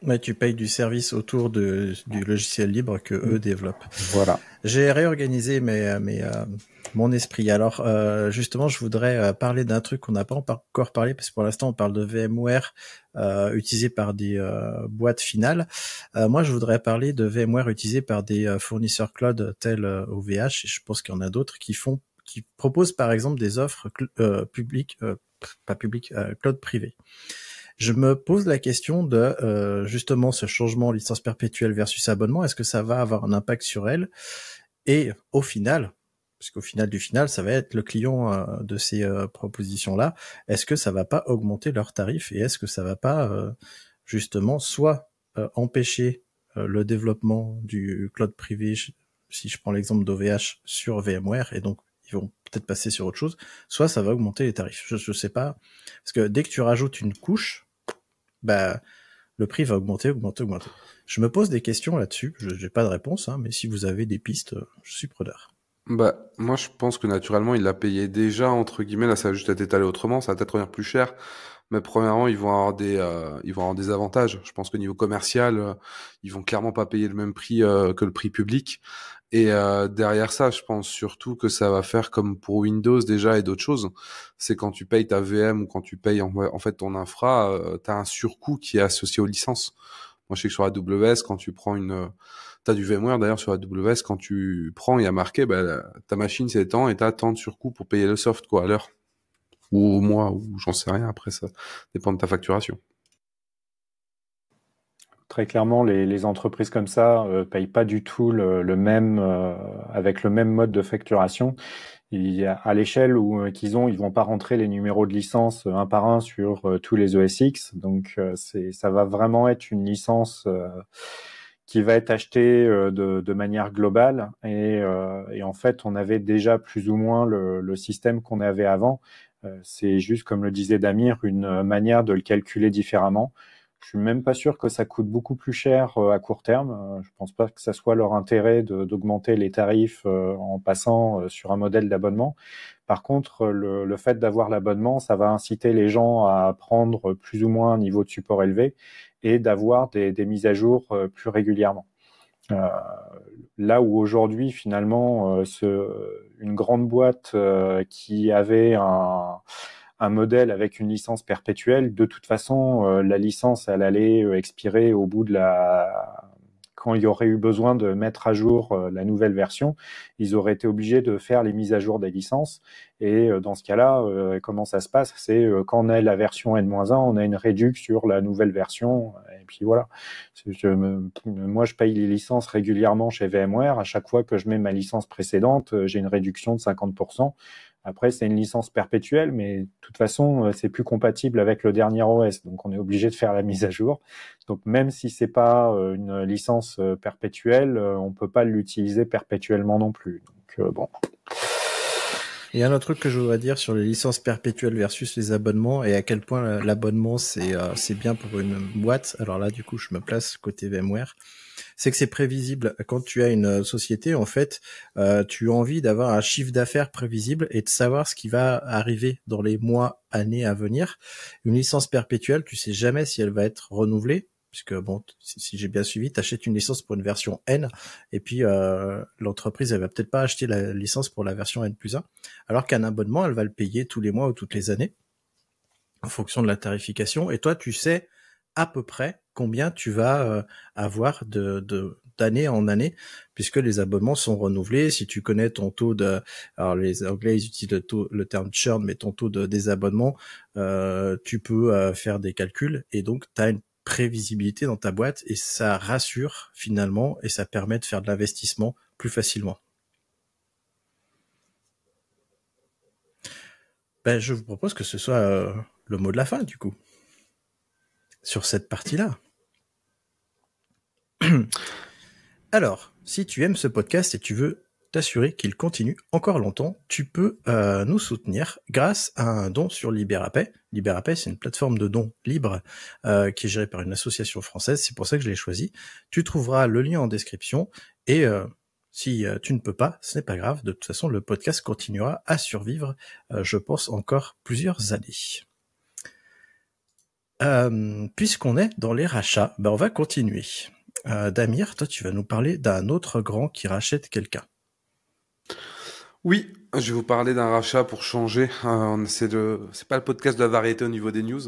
Mais tu payes du service autour de, du logiciel libre que eux mm. développent. Voilà. J'ai réorganisé mes, mes, euh, mon esprit. Alors, euh, justement, je voudrais euh, parler d'un truc qu'on n'a pas encore parlé, parce que pour l'instant, on parle de VMware euh, utilisé par des euh, boîtes finales. moi, je voudrais parler de VMware utilisé par des fournisseurs cloud tels OVH, et je pense qu'il y en a d'autres qui font qui proposent par exemple des offres publiques, pas publiques, cloud privé. Je me pose la question de euh, justement ce changement licence perpétuelle versus abonnement. Est-ce que ça va avoir un impact sur elle Et au final, parce qu'au final du final, ça va être le client euh, de ces euh, propositions-là. Est-ce que ça va pas augmenter leurs tarifs et est-ce que ça va pas justement soit empêcher le développement du cloud privé, si je prends l'exemple d'OVH sur VMware, et donc ils vont peut-être passer sur autre chose, soit ça va augmenter les tarifs. Je ne sais pas. Parce que dès que tu rajoutes une couche, bah, le prix va augmenter, augmenter, augmenter. Je me pose des questions là-dessus. Je n'ai pas de réponse, hein, mais si vous avez des pistes, je suis preneur. Bah, moi, je pense que naturellement, il l'a payé déjà, entre guillemets. Là, ça va juste être étalé autrement. Ça va peut-être revenir plus cher mais premièrement, ils vont avoir des, euh, ils vont avoir des avantages. Je pense qu'au niveau commercial, euh, ils vont clairement pas payer le même prix euh, que le prix public. Et derrière ça, je pense surtout que ça va faire comme pour Windows déjà et d'autres choses. C'est quand tu payes ta VM ou quand tu payes en, fait ton infra, tu as un surcoût qui est associé aux licences. Moi, je sais que sur AWS, quand tu prends une, t'as du VMware d'ailleurs sur AWS, quand tu prends, il y a marqué, bah, ta machine s'étend et et t'as tant de surcoût pour payer le soft quoi à l'heure ou au mois, ou j'en sais rien. Après, ça dépend de ta facturation. Très clairement, les, les entreprises comme ça ne euh, payent pas du tout le, le même euh, avec le même mode de facturation. Il, à l'échelle où euh, qu'ils ont, ils vont pas rentrer les numéros de licence euh, un par un sur euh, tous les ESX. Donc, c'est ça va vraiment être une licence qui va être achetée de, de manière globale. Et, euh, et, en fait, on avait déjà plus ou moins le, le système qu'on avait avant, euh, c'est juste, comme le disait Damir, une euh, manière de le calculer différemment. Je suis même pas sûr que ça coûte beaucoup plus cher euh, à court terme. Je pense pas que ça soit leur intérêt d'augmenter les tarifs en passant sur un modèle d'abonnement. Par contre, le, fait d'avoir l'abonnement, ça va inciter les gens à prendre plus ou moins un niveau de support élevé et d'avoir des mises à jour plus régulièrement. Euh, là où aujourd'hui, finalement, euh, ce, une grande boîte euh, qui avait un, un modèle avec une licence perpétuelle, de toute façon, la licence, elle allait expirer au bout de la quand il y aurait eu besoin de mettre à jour euh, la nouvelle version, ils auraient été obligés de faire les mises à jour des licences. Et euh, dans ce cas-là, euh, comment ça se passe C'est quand on a la version N-1, on a une réduction sur la nouvelle version. Et puis voilà. moi, je paye les licences régulièrement chez VMware. À chaque fois que je mets ma licence précédente, j'ai une réduction de 50%. Après, c'est une licence perpétuelle, mais de toute façon, euh, c'est plus compatible avec le dernier OS, donc on est obligé de faire la mise à jour. Donc même si c'est pas euh, une licence euh, perpétuelle, on peut pas l'utiliser perpétuellement non plus. Donc Il y a un autre truc que je voudrais dire sur les licences perpétuelles versus les abonnements et à quel point l'abonnement c'est bien pour une boîte. Alors là, du coup, je me place côté VMware c'est que c'est prévisible. Quand tu as une euh, société, en fait, euh, tu as envie d'avoir un chiffre d'affaires prévisible et de savoir ce qui va arriver dans les mois, années à venir. Une licence perpétuelle, tu sais jamais si elle va être renouvelée puisque bon, si, j'ai bien suivi, tu achètes une licence pour une version N, et puis euh, l'entreprise, elle va peut-être pas acheter la licence pour la version N plus 1, alors qu'un abonnement, elle va le payer tous les mois ou toutes les années, en fonction de la tarification, et toi, tu sais à peu près combien tu vas euh, avoir de, d'année en année, puisque les abonnements sont renouvelés. Si tu connais ton taux de, alors les Anglais ils utilisent le, terme churn, mais ton taux de désabonnement, euh, tu peux euh, faire des calculs et donc tu as une prévisibilité dans ta boîte et ça rassure finalement et ça permet de faire de l'investissement plus facilement. Ben, je vous propose que ce soit le mot de la fin du coup sur cette partie-là. *clears throat* Alors, si tu aimes ce podcast et tu veux t'assurer qu'il continue encore longtemps, tu peux euh, nous soutenir grâce à un don sur Liberapay. Liberapay, c'est une plateforme de dons libre euh, qui est gérée par une association française. C'est pour ça que je l'ai choisi. Tu trouveras le lien en description et euh, si tu ne peux pas, ce n'est pas grave. De toute façon, le podcast continuera à survivre, je pense, encore plusieurs années. Euh, puisqu'on est dans les rachats, ben on va continuer. Euh, Damir, toi, tu vas nous parler d'un autre grand qui rachète quelqu'un. Oui, je vais vous parler d'un rachat pour changer. Euh, c'est pas le podcast de la variété au niveau des news,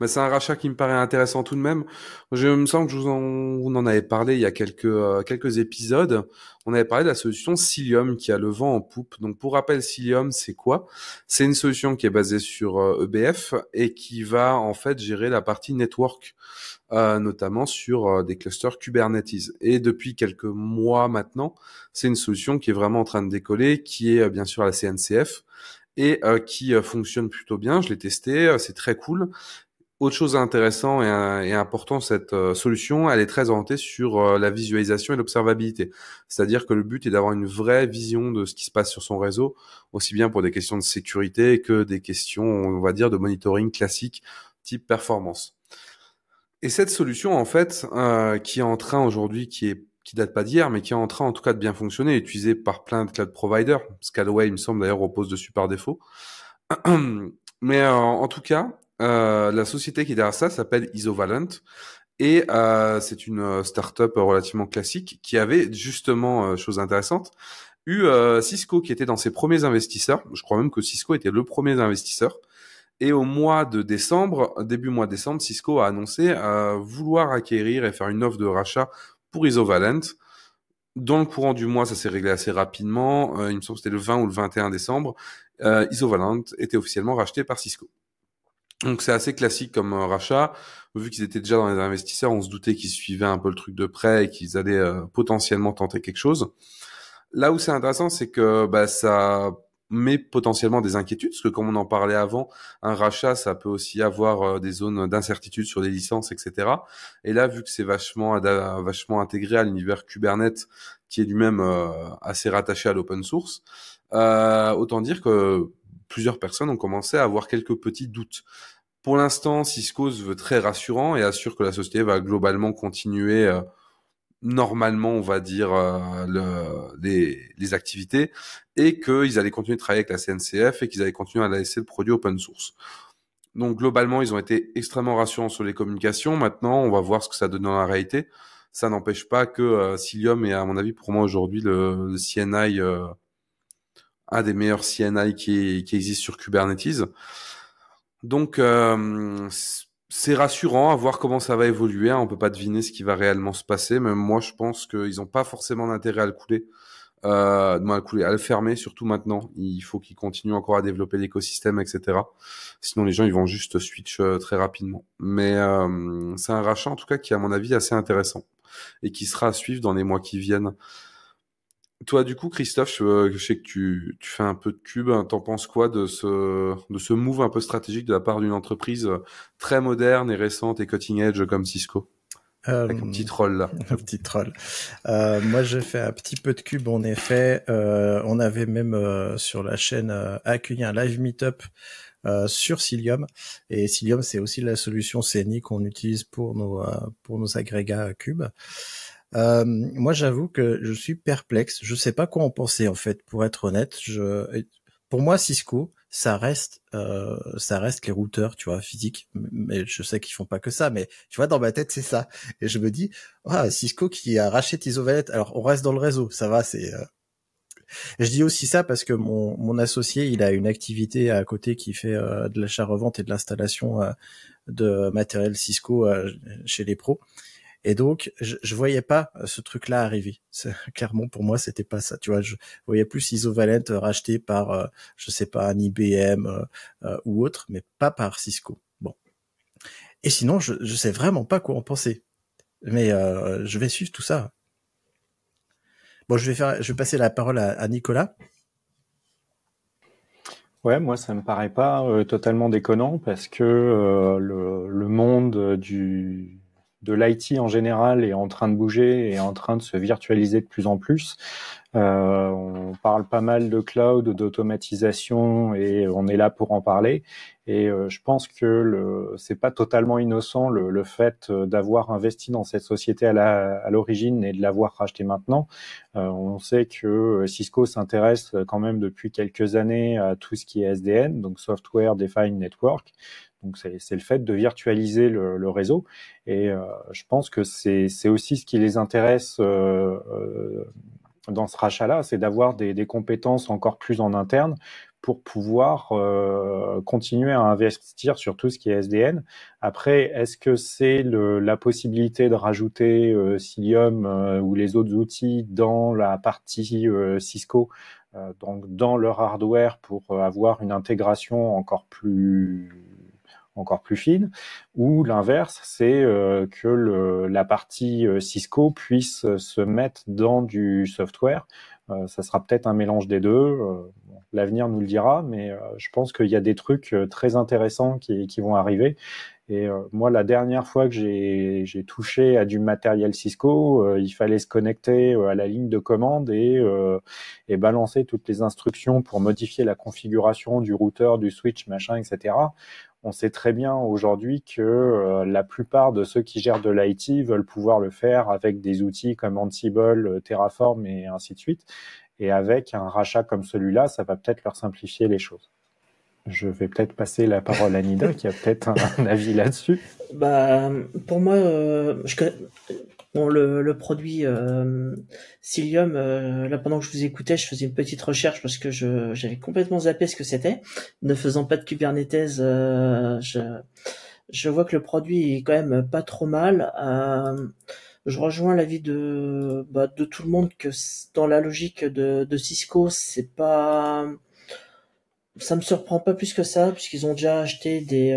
mais c'est un rachat qui me paraît intéressant tout de même. Je me sens que je vous en, on en avait parlé il y a quelques euh, quelques épisodes. On avait parlé de la solution Cilium qui a le vent en poupe. Donc pour rappel, Cilium c'est quoi C'est une solution qui est basée sur EBF euh, e et qui va en fait gérer la partie network, notamment sur des clusters Kubernetes. Et depuis quelques mois maintenant, c'est une solution qui est vraiment en train de décoller, qui est bien sûr la CNCF et euh, qui euh, fonctionne plutôt bien. Je l'ai testé, euh, c'est très cool. Autre chose intéressante et, importante important, cette solution, elle est très orientée sur la visualisation et l'observabilité. C'est-à-dire que le but est d'avoir une vraie vision de ce qui se passe sur son réseau, aussi bien pour des questions de sécurité que des questions, on va dire, de monitoring classique type performance. Et cette solution, en fait, qui est en train aujourd'hui, qui est qui date pas d'hier, mais qui est en train en tout cas de bien fonctionner, utilisé par plein de cloud providers. Scalaway, il me semble d'ailleurs, repose dessus par défaut. *clears throat* Mais euh, en tout cas, euh, la société qui est derrière ça s'appelle Isovalent. Et euh, c'est une euh, startup relativement classique qui avait justement, euh, chose intéressante, eu Cisco qui était dans ses premiers investisseurs. Je crois même que Cisco était le premier investisseur. Et au mois de décembre, début mois de décembre, Cisco a annoncé vouloir acquérir et faire une offre de rachat pour Isovalent. Dans le courant du mois, ça s'est réglé assez rapidement. Euh, il me semble que c'était le 20 ou le 21 décembre. Euh, Isovalent était officiellement racheté par Cisco. Donc c'est assez classique comme euh, rachat. Vu qu'ils étaient déjà dans les investisseurs, on se doutait qu'ils suivaient un peu le truc de près et qu'ils allaient potentiellement tenter quelque chose. Là où c'est intéressant, c'est que bah, ça mais potentiellement des inquiétudes, parce que comme on en parlait avant, un rachat, ça peut aussi avoir euh, des zones d'incertitude sur des licences, etc. Et là, vu que c'est vachement, vachement intégré à l'univers Kubernetes, qui est lui-même euh, assez rattaché à l'open source, euh, autant dire que plusieurs personnes ont commencé à avoir quelques petits doutes. Pour l'instant, Cisco se veut très rassurant et assure que la société va globalement continuer euh, normalement, on va dire, euh, le, les, activités et qu'ils allaient continuer de travailler avec la CNCF et qu'ils allaient continuer à laisser le produit open source. Donc globalement, ils ont été extrêmement rassurants sur les communications. Maintenant, on va voir ce que ça donne dans la réalité. Ça n'empêche pas que euh, Cilium est, à mon avis, pour moi aujourd'hui, le, CNI, euh, un des meilleurs CNI qui, qui existe sur Kubernetes. Donc, c'est rassurant à voir comment ça va évoluer. Hein. On peut pas deviner ce qui va réellement se passer. Même moi, je pense qu'ils n'ont pas forcément d'intérêt à le couler. Euh, non, à le couler, à le fermer, surtout maintenant. Il faut qu'ils continuent encore à développer l'écosystème, etc. Sinon, les gens, ils vont juste switch euh, très rapidement. Mais euh, c'est un rachat, en tout cas, qui, à mon avis, assez intéressant et qui sera à suivre dans les mois qui viennent. Toi, du coup, Christophe, je, euh, sais que tu, fais un peu de cube. T'en penses quoi de ce, de ce move un peu stratégique de la part d'une entreprise euh, très moderne et récente et cutting edge comme Cisco Avec un euh, petit troll là. *laughs* Un petit troll. moi, j'ai fait un petit peu de cube en effet. on avait même sur la chaîne accueilli un live meetup sur Cilium. Et Cilium, c'est aussi la solution CNI qu'on utilise pour nos pour nos agrégats cubes. Euh, moi, j'avoue que je suis perplexe. Je ne sais pas quoi en penser en fait, pour être honnête. Je, pour moi, Cisco, ça reste, euh, ça reste les routeurs, tu vois, physiques. Mais je sais qu'ils font pas que ça, mais tu vois, dans ma tête, c'est ça. Et je me dis, ah, Cisco qui a racheté ovalettes. Alors, on reste dans le réseau, ça va, c'est. Euh, je dis aussi ça parce que mon, mon associé, il a une activité à côté qui fait de l'achat-revente et de l'installation de matériel Cisco chez les pros. Et donc, je, je voyais pas euh, ce truc-là arriver. *laughs* Clairement, pour moi, c'était pas ça. Tu vois, je voyais plus Isovalent euh, racheté par, je euh, je sais pas, un IBM ou autre, mais pas par Cisco. Bon. Et sinon, je, je sais vraiment pas quoi en penser. Mais je vais suivre tout ça. Bon, je vais faire, je vais passer la parole à, Nicolas. Ouais, moi ça me paraît pas totalement déconnant parce que le, monde du de l'IT en général est en train de bouger et en train de se virtualiser de plus en plus. Euh, on parle pas mal de cloud, d'automatisation et on est là pour en parler. Et euh, je pense que ce c'est pas totalement innocent le, fait euh, d'avoir investi dans cette société à, l'origine et de l'avoir racheté maintenant. on sait que Cisco s'intéresse quand même depuis quelques années à tout ce qui est SDN, donc Software Defined Network. Donc c'est le fait de virtualiser le, réseau. Et euh, je pense que c'est aussi ce qui les intéresse euh, euh, dans ce rachat-là, c'est d'avoir des, compétences encore plus en interne pour pouvoir continuer à investir sur tout ce qui est SDN. Après, est-ce que c'est la possibilité de rajouter Cilium ou les autres outils dans la partie Cisco donc dans leur hardware pour avoir une intégration encore plus encore plus fine, ou l'inverse, c'est euh, que le, la partie euh, Cisco puisse euh, se mettre dans du software. ça sera peut-être un mélange des deux. L'avenir nous le dira, mais je pense qu'il y a des trucs très intéressants qui, qui vont arriver. Et moi, la dernière fois que j'ai touché à du matériel Cisco, il fallait se connecter à la ligne de commande et, et, balancer toutes les instructions pour modifier la configuration du routeur, du switch, machin, etc on sait très bien aujourd'hui que euh, la plupart de ceux qui gèrent de l'IT veulent pouvoir le faire avec des outils comme Ansible, euh, Terraform et ainsi de suite. Et avec un rachat comme celui-là, ça va peut-être leur simplifier les choses. Je vais peut-être passer la parole à Nida qui a peut-être un, avis là-dessus. Bah, pour moi, euh, je je, Bon, le, produit euh, euh, là pendant que je vous écoutais, je faisais une petite recherche parce que je j'avais complètement zappé ce que c'était. Ne faisant pas de Kubernetes, euh, je, je vois que le produit est quand même pas trop mal. Euh, je rejoins l'avis de bah, de tout le monde que dans la logique de, de Cisco, c'est pas ça me surprend pas plus que ça puisqu'ils ont déjà acheté des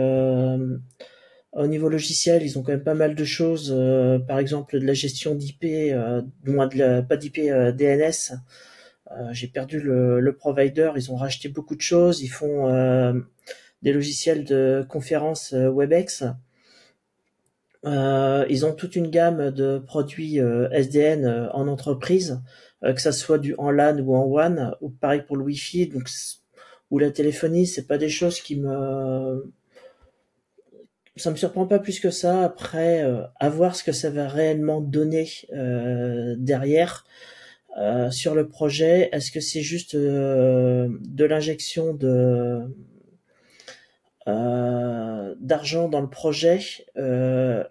au niveau logiciel, ils ont quand même pas mal de choses, euh, par exemple de la gestion d'IP, euh, de la, pas d'IP euh, DNS. Euh, j'ai perdu le, provider, ils ont racheté beaucoup de choses, ils font des logiciels de conférences WebEx. ils ont toute une gamme de produits SDN en entreprise, que ça soit du en LAN ou en WAN, ou pareil pour le Wi-Fi, donc ou la téléphonie, c'est pas des choses qui me ça me surprend pas plus que ça. Après, euh, à voir ce que ça va réellement donner euh, derrière euh, sur le projet. Est-ce que c'est juste de l'injection de d'argent dans le projet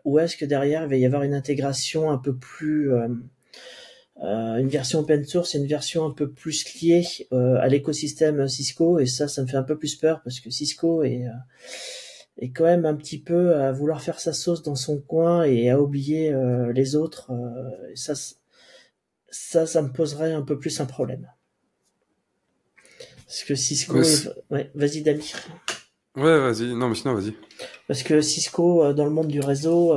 ou est-ce que derrière il va y avoir une intégration un peu plus une version open source et une version un peu plus liée à l'écosystème Cisco et ça ça me fait un peu plus peur parce que Cisco est et quand même un petit peu à vouloir faire sa sauce dans son coin et à oublier euh, les autres, euh, ça, ça, ça me poserait un peu plus un problème. Parce que Cisco, bah, vas-y Dali. Ouais, vas-y. Non, mais sinon, vas-y. Parce que Cisco, euh, dans le monde du réseau,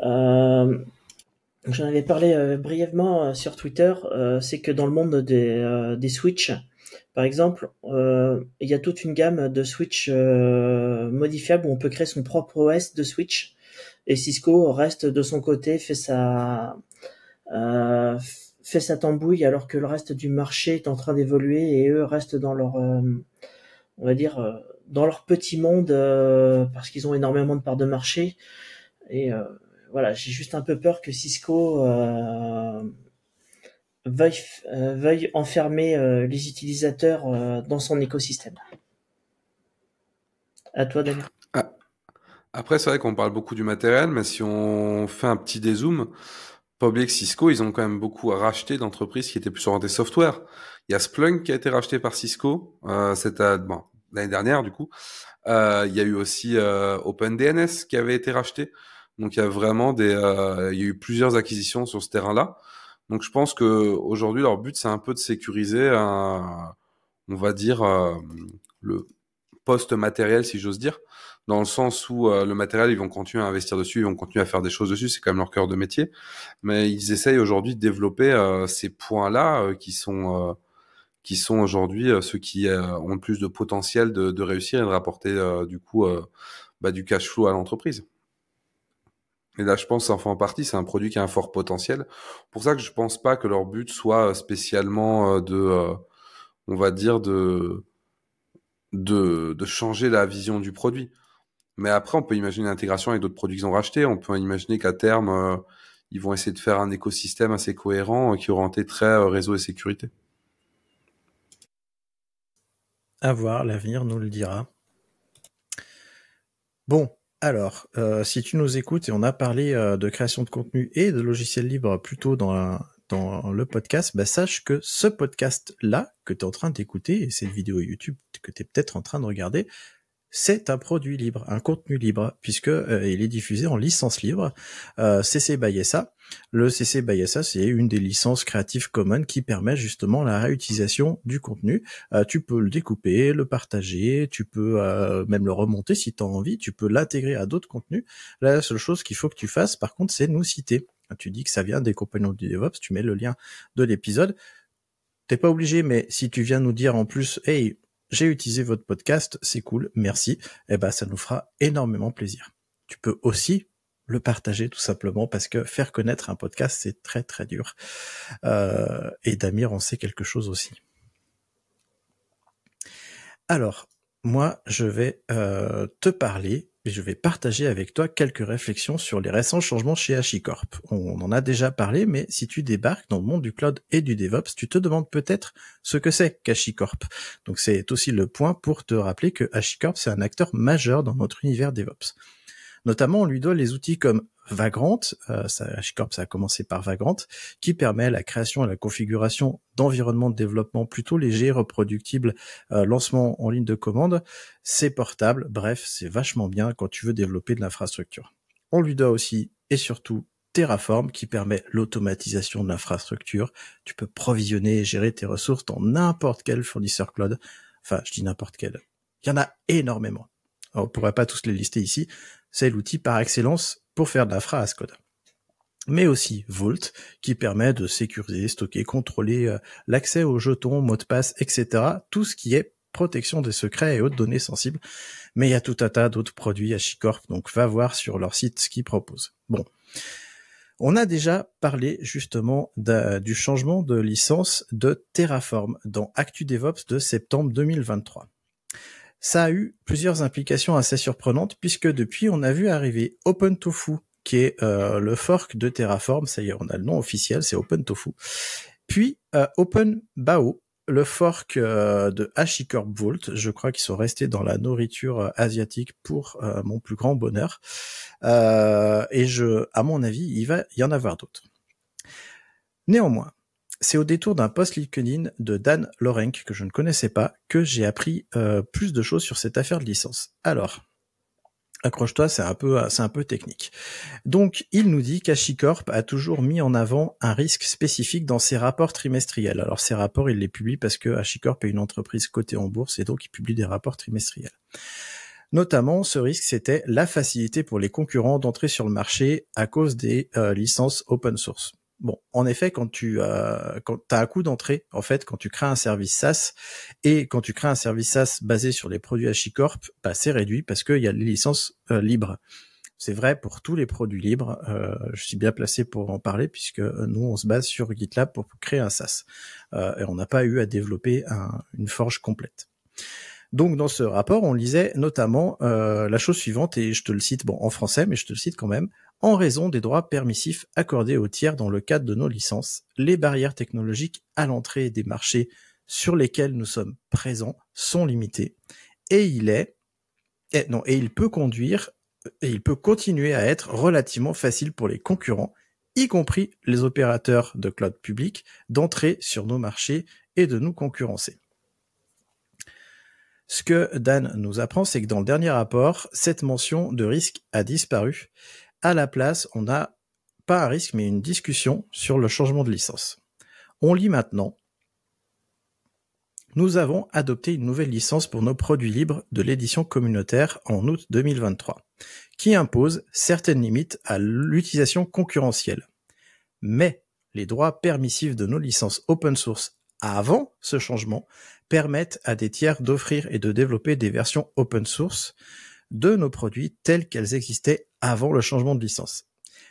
j'en avais parlé brièvement sur Twitter, c'est que dans le monde des, des Switch, par exemple, euh, il y a toute une gamme de Switch euh, modifiables où on peut créer son propre OS de Switch. Et Cisco reste de son côté, fait sa, euh, fait sa tambouille alors que le reste du marché est en train d'évoluer et eux restent dans leur, on va dire, dans leur petit monde parce qu'ils ont énormément de parts de marché. Et voilà, j'ai juste un peu peur que Cisco euh, veuille, enfermer euh, les utilisateurs euh, dans son écosystème. À toi, Damien. Ah. Après, c'est vrai qu'on parle beaucoup du matériel, mais si on fait un petit dézoom, pas oublier que Cisco, ils ont quand même beaucoup à racheter d'entreprises qui étaient plus des software. Il y a Splunk qui a été racheté par Cisco l'année dernière, du coup. il y a eu aussi OpenDNS qui avait été racheté. Donc il y a vraiment des, il y a eu plusieurs acquisitions sur ce terrain-là. Donc je pense que aujourd'hui leur but c'est un peu de sécuriser, on va dire euh, le poste matériel si j'ose dire, dans le sens où euh, le matériel ils vont continuer à investir dessus, ils vont continuer à faire des choses dessus, c'est quand même leur cœur de métier, mais ils essayent aujourd'hui de développer euh, ces points-là qui sont qui sont aujourd'hui ceux qui ont le plus de potentiel de, réussir et de rapporter du coup bah, du cash flow à l'entreprise. Et là, je pense, enfin, en partie, c'est un produit qui a un fort potentiel. Pour ça que je pense pas que leur but soit euh, spécialement euh, de, euh, on va dire, de, de, changer la vision du produit. Mais après, on peut imaginer l'intégration avec d'autres produits qu'ils ont rachetés. On peut imaginer qu'à terme, ils vont essayer de faire un écosystème assez cohérent qui est orienté très réseau et sécurité. À voir, l'avenir nous le dira. Bon, alors, euh, si tu nous écoutes, et on a parlé euh, de création de contenu et de logiciels libres plus tôt dans, le podcast, bah, sache que ce podcast-là que tu es en train d'écouter et cette vidéo YouTube que tu es peut-être en train de regarder c'est un produit libre, un contenu libre, puisque euh, il est diffusé en licence libre, euh, CC by SA. Le CC by SA, c'est une des licences Creative Commons qui permet justement la réutilisation du contenu. Euh, tu peux le découper, le partager, tu peux même le remonter si tu as envie, tu peux l'intégrer à d'autres contenus. La seule chose qu'il faut que tu fasses, par contre, c'est nous citer. Tu dis que ça vient des compagnons du DevOps, tu mets le lien de l'épisode. T'es pas obligé, mais si tu viens nous dire en plus, hey, j'ai utilisé votre podcast, c'est cool, merci. Eh ben, ça nous fera énormément plaisir. Tu peux aussi le partager tout simplement parce que faire connaître un podcast, c'est très très dur. Euh, et Damir en sait quelque chose aussi. Alors, moi, je vais euh, te parler et je vais partager avec toi quelques réflexions sur les récents changements chez HashiCorp. On en a déjà parlé, mais si tu débarques dans le monde du cloud et du DevOps, tu te demandes peut-être ce que c'est qu'HashiCorp. Donc c'est aussi le point pour te rappeler que HashiCorp, c'est un acteur majeur dans notre univers DevOps. Notamment, on lui doit les outils comme Vagrant, euh, ça, a commencé par Vagrant, qui permet la création et la configuration d'environnements de développement plutôt légers, reproductibles, euh, lancement en ligne de commande, c'est portable, bref, c'est vachement bien quand tu veux développer de l'infrastructure. On lui doit aussi et surtout Terraform qui permet l'automatisation de l'infrastructure. Tu peux provisionner et gérer tes ressources dans n'importe quel fournisseur cloud. Enfin, je dis n'importe quel. Il y en a énormément. on ne pourrait pas tous les lister ici. C'est l'outil par excellence pour faire de la phrase code. Mais aussi Vault, qui permet de sécuriser, stocker, contrôler euh, l'accès aux jetons, mots de passe, etc. Tout ce qui est protection des secrets et autres données sensibles. Mais il y a tout un tas d'autres produits à Chicorp, donc va voir sur leur site ce qu'ils proposent. Bon. On a déjà parlé justement du changement de licence de Terraform dans Devops de septembre 2023 ça a eu plusieurs implications assez surprenantes puisque depuis on a vu arriver OpenTofu qui est euh, le fork de Terraform, ça y est, on a le nom officiel, c'est OpenTofu. Puis euh, OpenBao, le fork euh, de HashiCorp Vault, je crois qu'ils sont restés dans la nourriture asiatique pour mon plus grand bonheur. et je, à mon avis, il va y en avoir d'autres. Néanmoins, c'est au détour d'un post LinkedIn de Dan Lorenk, que je ne connaissais pas, que j'ai appris euh, plus de choses sur cette affaire de licence. Alors, accroche-toi, c'est un peu, un peu technique. Donc, il nous dit qu'Ashicorp a toujours mis en avant un risque spécifique dans ses rapports trimestriels. Alors, ces rapports, il les publie parce que est une entreprise cotée en bourse et donc il publie des rapports trimestriels. Notamment, ce risque, c'était la facilité pour les concurrents d'entrer sur le marché à cause des euh, licences open source. Bon, en effet, quand tu euh, as, un coup d'entrée, en fait, quand tu crées un service SaaS et quand tu crées un service SaaS basé sur les produits HICorp, bah, c'est réduit parce qu'il y a les licences euh, libres. C'est vrai pour tous les produits libres. Euh, je suis bien placé pour en parler puisque nous, on se base sur GitLab pour créer un SaaS et on n'a pas eu à développer une forge complète. Donc dans ce rapport, on lisait notamment la chose suivante, et je te le cite bon, en français, mais je te le cite quand même, en raison des droits permissifs accordés aux tiers dans le cadre de nos licences, les barrières technologiques à l'entrée des marchés sur lesquels nous sommes présents sont limitées et il est et eh, non et il peut conduire et il peut continuer à être relativement facile pour les concurrents, y compris les opérateurs de cloud public, d'entrer sur nos marchés et de nous concurrencer. Ce que Dan nous apprend, c'est que dans le dernier rapport, cette mention de risque a disparu à la place, on n'a pas un risque, mais une discussion sur le changement de licence. On lit maintenant. Nous avons adopté une nouvelle licence pour nos produits libres de l'édition communautaire en août 2023, qui impose certaines limites à l'utilisation concurrentielle. Mais les droits permissifs de nos licences open source avant ce changement permettent à des tiers d'offrir et de développer des versions open source de nos produits tels qu'elles existaient avant le changement de licence.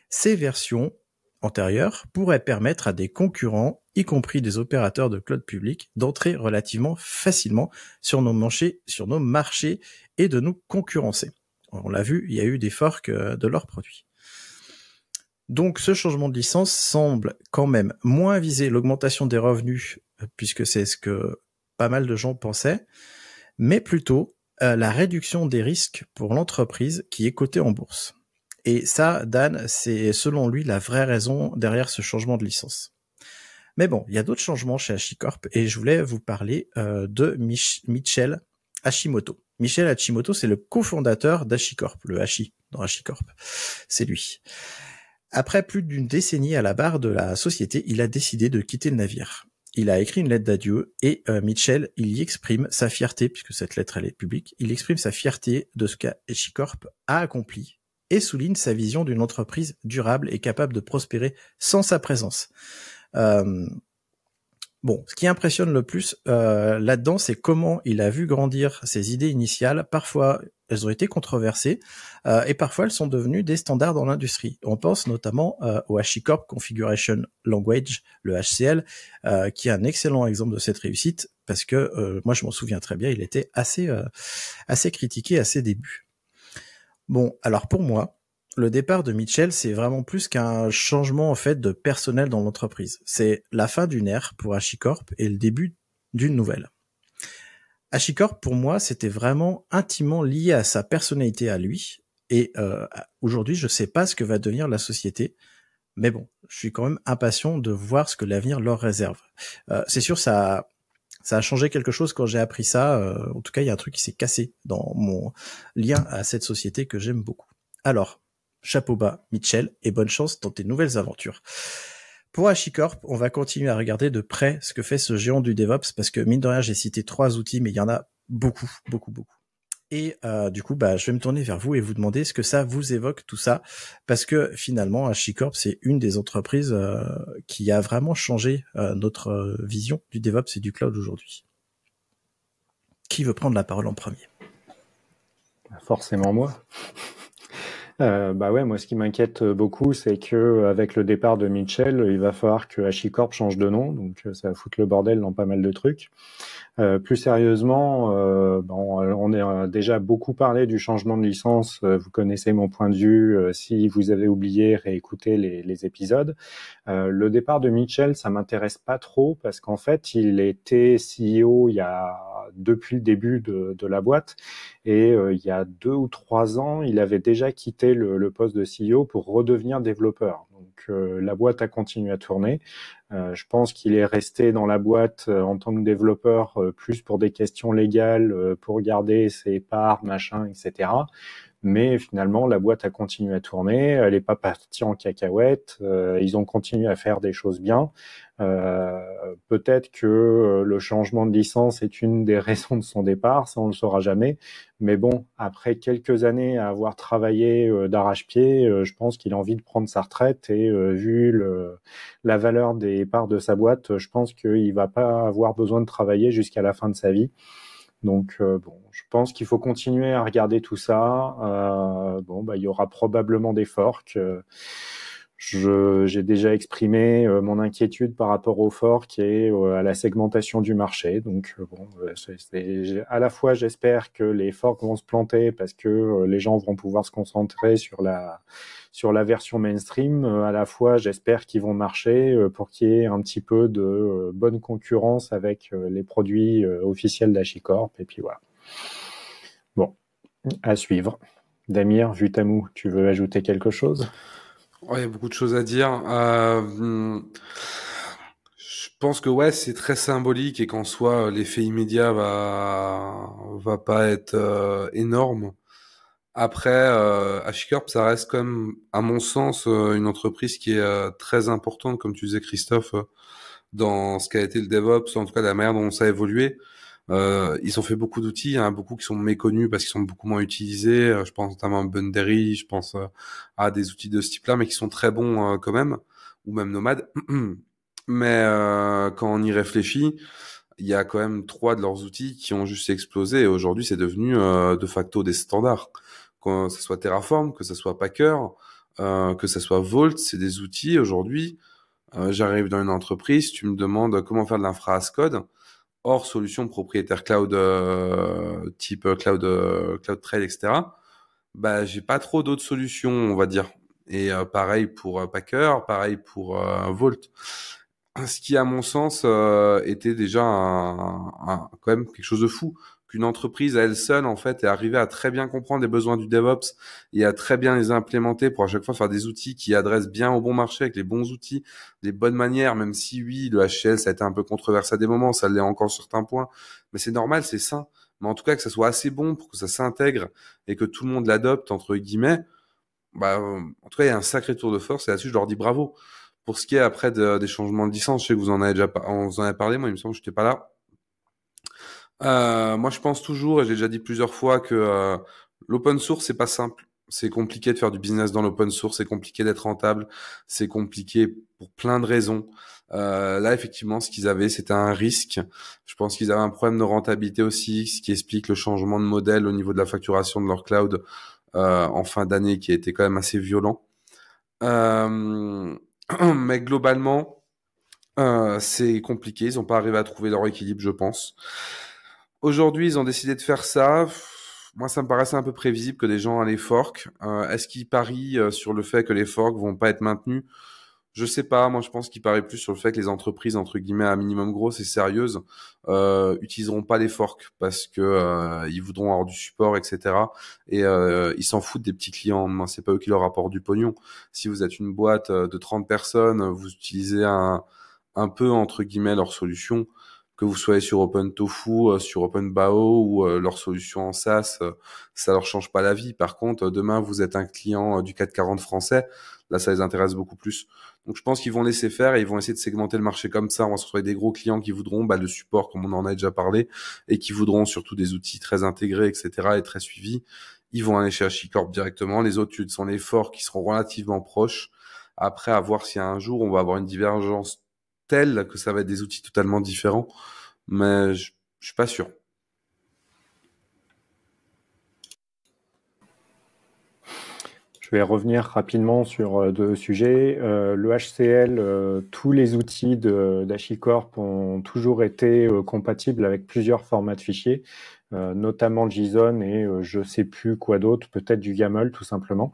Ces versions antérieures pourraient permettre à des concurrents, y compris des opérateurs de cloud public, d'entrer relativement facilement sur nos, marchés, sur nos marchés et de nous concurrencer. On l'a vu, il y a eu des forks euh, de leurs produits. Donc ce changement de licence semble quand même moins viser l'augmentation des revenus, euh, puisque c'est ce que pas mal de gens pensaient, mais plutôt euh, la réduction des risques pour l'entreprise qui est cotée en bourse. Et ça, Dan, c'est selon lui la vraie raison derrière ce changement de licence. Mais bon, il y a d'autres changements chez Hachicorp et je voulais vous parler euh, de Michel Hashimoto. Michel Hashimoto, c'est le cofondateur d'HashiCorp, le Hachi, dans HashiCorp. C'est lui. Après plus d'une décennie à la barre de la société, il a décidé de quitter le navire il a écrit une lettre d'adieu et euh, Mitchell, il y exprime sa fierté, puisque cette lettre elle est publique, il exprime sa fierté de ce qu'Echicorp a accompli et souligne sa vision d'une entreprise durable et capable de prospérer sans sa présence. Euh, bon, ce qui impressionne le plus euh, là-dedans, c'est comment il a vu grandir ses idées initiales, parfois elles ont été controversées euh, et parfois elles sont devenues des standards dans l'industrie. On pense notamment euh, au HashiCorp Configuration Language, le HCL, euh, qui est un excellent exemple de cette réussite parce que moi je m'en souviens très bien, il était assez assez critiqué à ses débuts. Bon, alors pour moi, le départ de Mitchell, c'est vraiment plus qu'un changement en fait de personnel dans l'entreprise. C'est la fin d'une ère pour HashiCorp et le début d'une nouvelle. Ashikor, pour moi, c'était vraiment intimement lié à sa personnalité à lui. Et euh, aujourd'hui, je sais pas ce que va devenir la société. Mais bon, je suis quand même impatient de voir ce que l'avenir leur réserve. Euh, c'est sûr, ça, a, ça a changé quelque chose quand j'ai appris ça. Euh, en tout cas, il y a un truc qui s'est cassé dans mon lien à cette société que j'aime beaucoup. Alors, chapeau bas, Mitchell, et bonne chance dans tes nouvelles aventures. Pour HashiCorp, on va continuer à regarder de près ce que fait ce géant du DevOps parce que mine de rien, j'ai cité trois outils, mais il y en a beaucoup, beaucoup, beaucoup. Et euh, du coup, bah, je vais me tourner vers vous et vous demander ce que ça vous évoque tout ça, parce que finalement, AshiCorp, c'est une des entreprises euh, qui a vraiment changé euh, notre vision du DevOps et du cloud aujourd'hui. Qui veut prendre la parole en premier Forcément moi. Euh, bah ouais, moi ce qui m'inquiète euh, beaucoup, c'est que euh, avec le départ de Mitchell, il va falloir que HashiCorp change de nom, donc euh, ça va foutre le bordel dans pas mal de trucs. plus sérieusement, bon, on a déjà beaucoup parlé du changement de licence. Vous connaissez mon point de vue. Si vous avez oublié, réécoutez les, les épisodes. le départ de Mitchell, ça m'intéresse pas trop parce qu'en fait, il était CEO il y a depuis le début de, la boîte. Et euh, il y a deux ou trois ans, il avait déjà quitté le, poste de CEO pour redevenir développeur. Donc euh, la boîte a continué à tourner. Euh, je pense qu'il est resté dans la boîte en tant que développeur plus pour des questions légales, pour garder ses parts, machin, etc mais finalement la boîte a continué à tourner, elle n'est pas partie en cacahuète, ils ont continué à faire des choses bien. Euh, peut-être que euh, le changement de licence est une des *laughs* raisons de son départ, ça on ne le saura jamais. Mais bon, après quelques années à avoir travaillé euh, d'arrache-pied, je pense qu'il a envie de prendre sa retraite et vu le, la valeur des parts de sa boîte, je pense qu'il va pas avoir besoin de travailler jusqu'à la fin de sa vie. Donc bon, je pense qu'il faut continuer à regarder tout ça. Euh, bon, bah, il y aura probablement des forks j'ai déjà exprimé euh, mon inquiétude par rapport au qui et euh, à la segmentation du marché. Donc, euh, bon, à la fois, j'espère que les forks vont se planter parce que les gens vont pouvoir se concentrer sur la, sur la version mainstream. À la fois, j'espère qu'ils vont marcher pour qu'il y ait un petit peu de bonne concurrence avec les produits officiels d'Achicorp. Et puis voilà. Bon, à suivre. Damir, Tamou, tu veux ajouter quelque chose il y a beaucoup de choses à dire. Euh, je pense que ouais, c'est très symbolique et qu'en soi, l'effet immédiat va va pas être euh, énorme. Après, euh, ça reste quand même, à mon sens, euh, une entreprise qui est très importante, comme tu disais, Christophe, dans ce qu'a été le DevOps, en tout cas la manière dont ça a évolué. Euh, ils ont fait beaucoup d'outils, hein, beaucoup qui sont méconnus parce qu'ils sont beaucoup moins utilisés. Euh, je pense notamment à Bundery, je pense euh, à des outils de ce type-là, mais qui sont très bons euh, quand même, ou même Nomad. *clears throat* Mais quand on y réfléchit, il y a quand même trois de leurs outils qui ont juste explosé. Et aujourd'hui, c'est devenu de facto des standards. Que ce soit Terraform, que ce soit Packer, que ce soit Vault, c'est des outils aujourd'hui. j'arrive dans une entreprise, tu me demandes comment faire de l'infra as code hors solution propriétaire cloud euh, type euh, cloud euh, cloud trade etc bah j'ai pas trop d'autres solutions on va dire et pareil pour Packer pareil pour Volt ce qui, à mon sens, euh, était déjà quand même quelque chose de fou qu'une entreprise à elle seule en fait est arrivée à très bien comprendre les besoins du DevOps et à très bien les implémenter pour à chaque fois faire des outils qui adressent bien au bon marché avec les bons outils, les bonnes manières, même si oui, le HCL ça a été un peu controversé à des moments, ça l'est encore sur certains points, mais c'est normal, c'est sain. Mais en tout cas que ça soit assez bon pour que ça s'intègre et que tout le monde l'adopte entre guillemets, bah, en tout cas il y a un sacré tour de force et là-dessus je leur dis bravo. Pour ce qui est après des changements de licence, je sais que vous en avez déjà on parlé, moi il me semble que je n'étais pas là. Euh, moi, je pense toujours, et j'ai déjà dit plusieurs fois, que euh, l'open source, c'est pas simple. C'est compliqué de faire du business dans l'open source, c'est compliqué d'être rentable, c'est compliqué pour plein de raisons. Euh, là, effectivement, ce qu'ils avaient, c'était un risque. Je pense qu'ils avaient un problème de rentabilité aussi, ce qui explique le changement de modèle au niveau de la facturation de leur cloud en fin d'année, qui a été quand même assez violent. Euh, *clears throat* Mais globalement, euh, c'est compliqué. Ils n'ont pas arrivé à trouver leur équilibre, je pense. Aujourd'hui, ils ont décidé de faire ça. Moi, ça me paraissait un peu prévisible que des gens allaient fork. Euh, est-ce qu'ils parient euh, sur le fait que les forks vont pas être maintenus je sais pas, moi je pense qu'il paraît plus sur le fait que les entreprises entre guillemets à minimum grosses et sérieuses euh, utiliseront pas les forks parce que euh, ils voudront avoir du support, etc. Et euh, ils s'en foutent des petits clients. C'est pas eux qui leur apportent du pognon. Si vous êtes une boîte euh, de 30 personnes, vous utilisez un, peu entre guillemets leur solution que vous soyez sur OpenTofu euh, sur OpenBAO ou leur solution en SaaS, ça ça leur change pas la vie. Par contre, demain vous êtes un client du 440 français, Là, ça les intéresse beaucoup plus. Donc, je pense qu'ils vont laisser faire et ils vont essayer de segmenter le marché comme ça. On va se retrouver des gros clients qui voudront bah, le support, comme on en a déjà parlé, et qui voudront surtout des outils très intégrés, etc., et très suivis. Ils vont aller chez Hicorp directement. Les autres sont les forts qui seront relativement proches. Après, à voir si un jour on va avoir une divergence telle que ça va être des outils totalement différents. Mais je, je suis pas sûr. Je vais revenir rapidement sur euh, deux sujets. Euh, le HCL, euh, tous les outils d'Achicorp ont toujours été compatibles avec plusieurs formats de fichiers, notamment JSON et je ne sais plus quoi d'autre, peut-être du YAML tout simplement.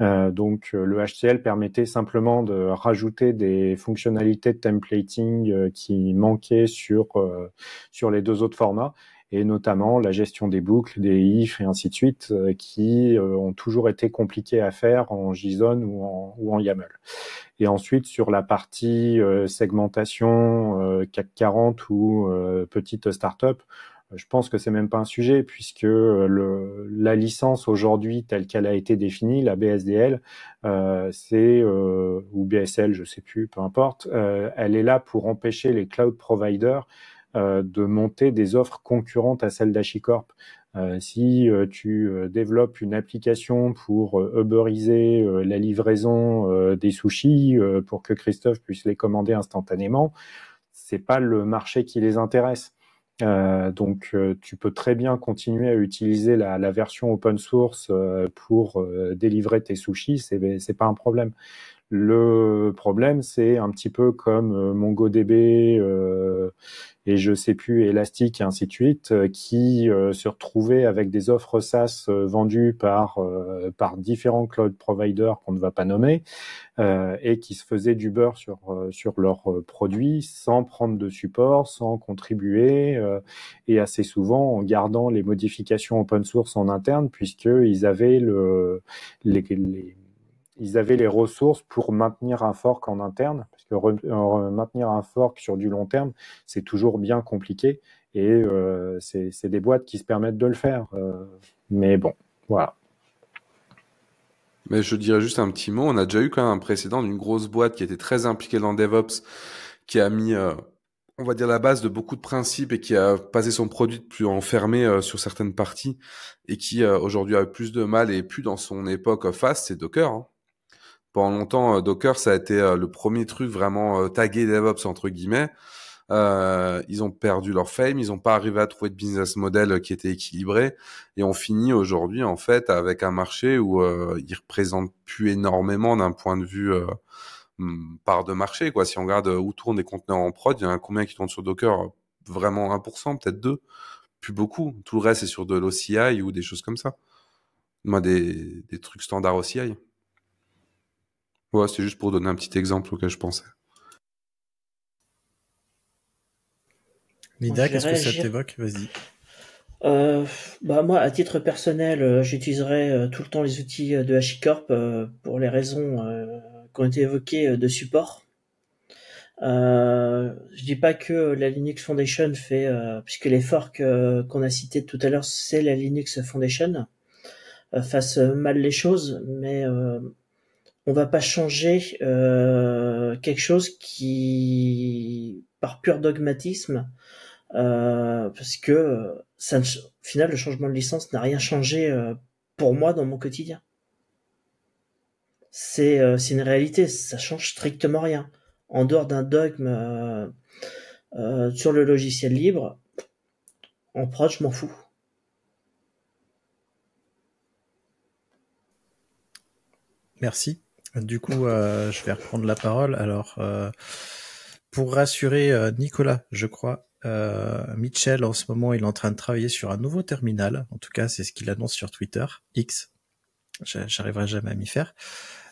donc le HCL permettait simplement de rajouter des fonctionnalités de templating qui manquaient sur, sur les deux autres formats et notamment la gestion des boucles, des ifs et ainsi de suite, euh, qui euh, ont toujours été compliquées à faire en JSON ou en, ou en YAML. Et ensuite, sur la partie euh, segmentation CAC 40 ou petite start-up, je pense que c'est même pas un sujet puisque le, la licence aujourd'hui telle qu'elle a été définie, la BSDL, euh, c'est euh, ou BSL, je sais plus, peu importe, elle est là pour empêcher les cloud providers euh, de monter des offres concurrentes à celles d'Achicorp. Euh, si euh, tu développes une application pour uberiser la livraison des sushis pour que Christophe puisse les commander instantanément, c'est pas le marché qui les intéresse. donc, tu peux très bien continuer à utiliser la, la version open source pour délivrer tes sushis, c'est pas un problème. Le problème, c'est un petit peu comme euh, MongoDB euh, et je sais plus Elastic et ainsi de suite, euh, qui euh, se retrouvaient avec des offres SaaS vendues par par différents cloud providers qu'on ne va pas nommer et qui se faisaient du beurre sur sur leurs produits sans prendre de support, sans contribuer et assez souvent en gardant les modifications open source en interne puisqu'ils avaient le les, les ils avaient les ressources pour maintenir un fork en interne, parce que euh, maintenir un fork sur du long terme, c'est toujours bien compliqué, et euh, c'est des boîtes qui se permettent de le faire. Euh, mais bon, voilà. Mais je dirais juste un petit mot, on a déjà eu quand même un précédent d'une grosse boîte qui était très impliquée dans DevOps, qui a mis on va dire la base de beaucoup de principes et qui a passé son produit de plus enfermé sur certaines parties et qui aujourd'hui a plus de mal et plus dans son époque face, c'est Docker. Hein pendant longtemps, euh, Docker, ça a été euh, le premier truc vraiment euh, tagué DevOps, entre guillemets. ils ont perdu leur fame, ils n'ont pas arrivé à trouver de business model qui était équilibré, et on finit aujourd'hui en fait avec un marché où ils représentent plus énormément d'un point de vue hmm, part de marché. Quoi. Si on regarde où tournent des conteneurs en prod, il y en a combien qui tournent sur Docker Vraiment 1%, peut-être 2%, plus beaucoup. Tout le reste est sur de l'OCI ou des choses comme ça. Moi, des, des trucs standards OCI c'est juste pour donner un petit exemple auquel je pensais. Nida, qu'est-ce que ça t'évoque Vas-y. Euh, bah moi, à titre personnel, euh, j'utiliserai euh, tout le temps les outils de HashiCorp pour les raisons qui ont été évoquées de support. Je je dis pas que la Linux Foundation fait, puisque l'effort forks qu'on a cité tout à l'heure, c'est la Linux Foundation, fasse mal les choses, mais on va pas changer euh, quelque chose qui, par pur dogmatisme, euh, parce que euh, ça, au final, le changement de licence n'a rien changé pour moi dans mon quotidien. C'est une réalité, ça change strictement rien. En dehors d'un dogme sur le logiciel libre, en proche, je m'en fous. Merci. Du coup, euh, je vais reprendre la parole. Alors, euh, pour rassurer euh, Nicolas, je crois, euh, Mitchell, en ce moment, il est en train de travailler sur un nouveau terminal. En tout cas, c'est ce qu'il annonce sur Twitter, X. J'arriverai jamais à m'y faire.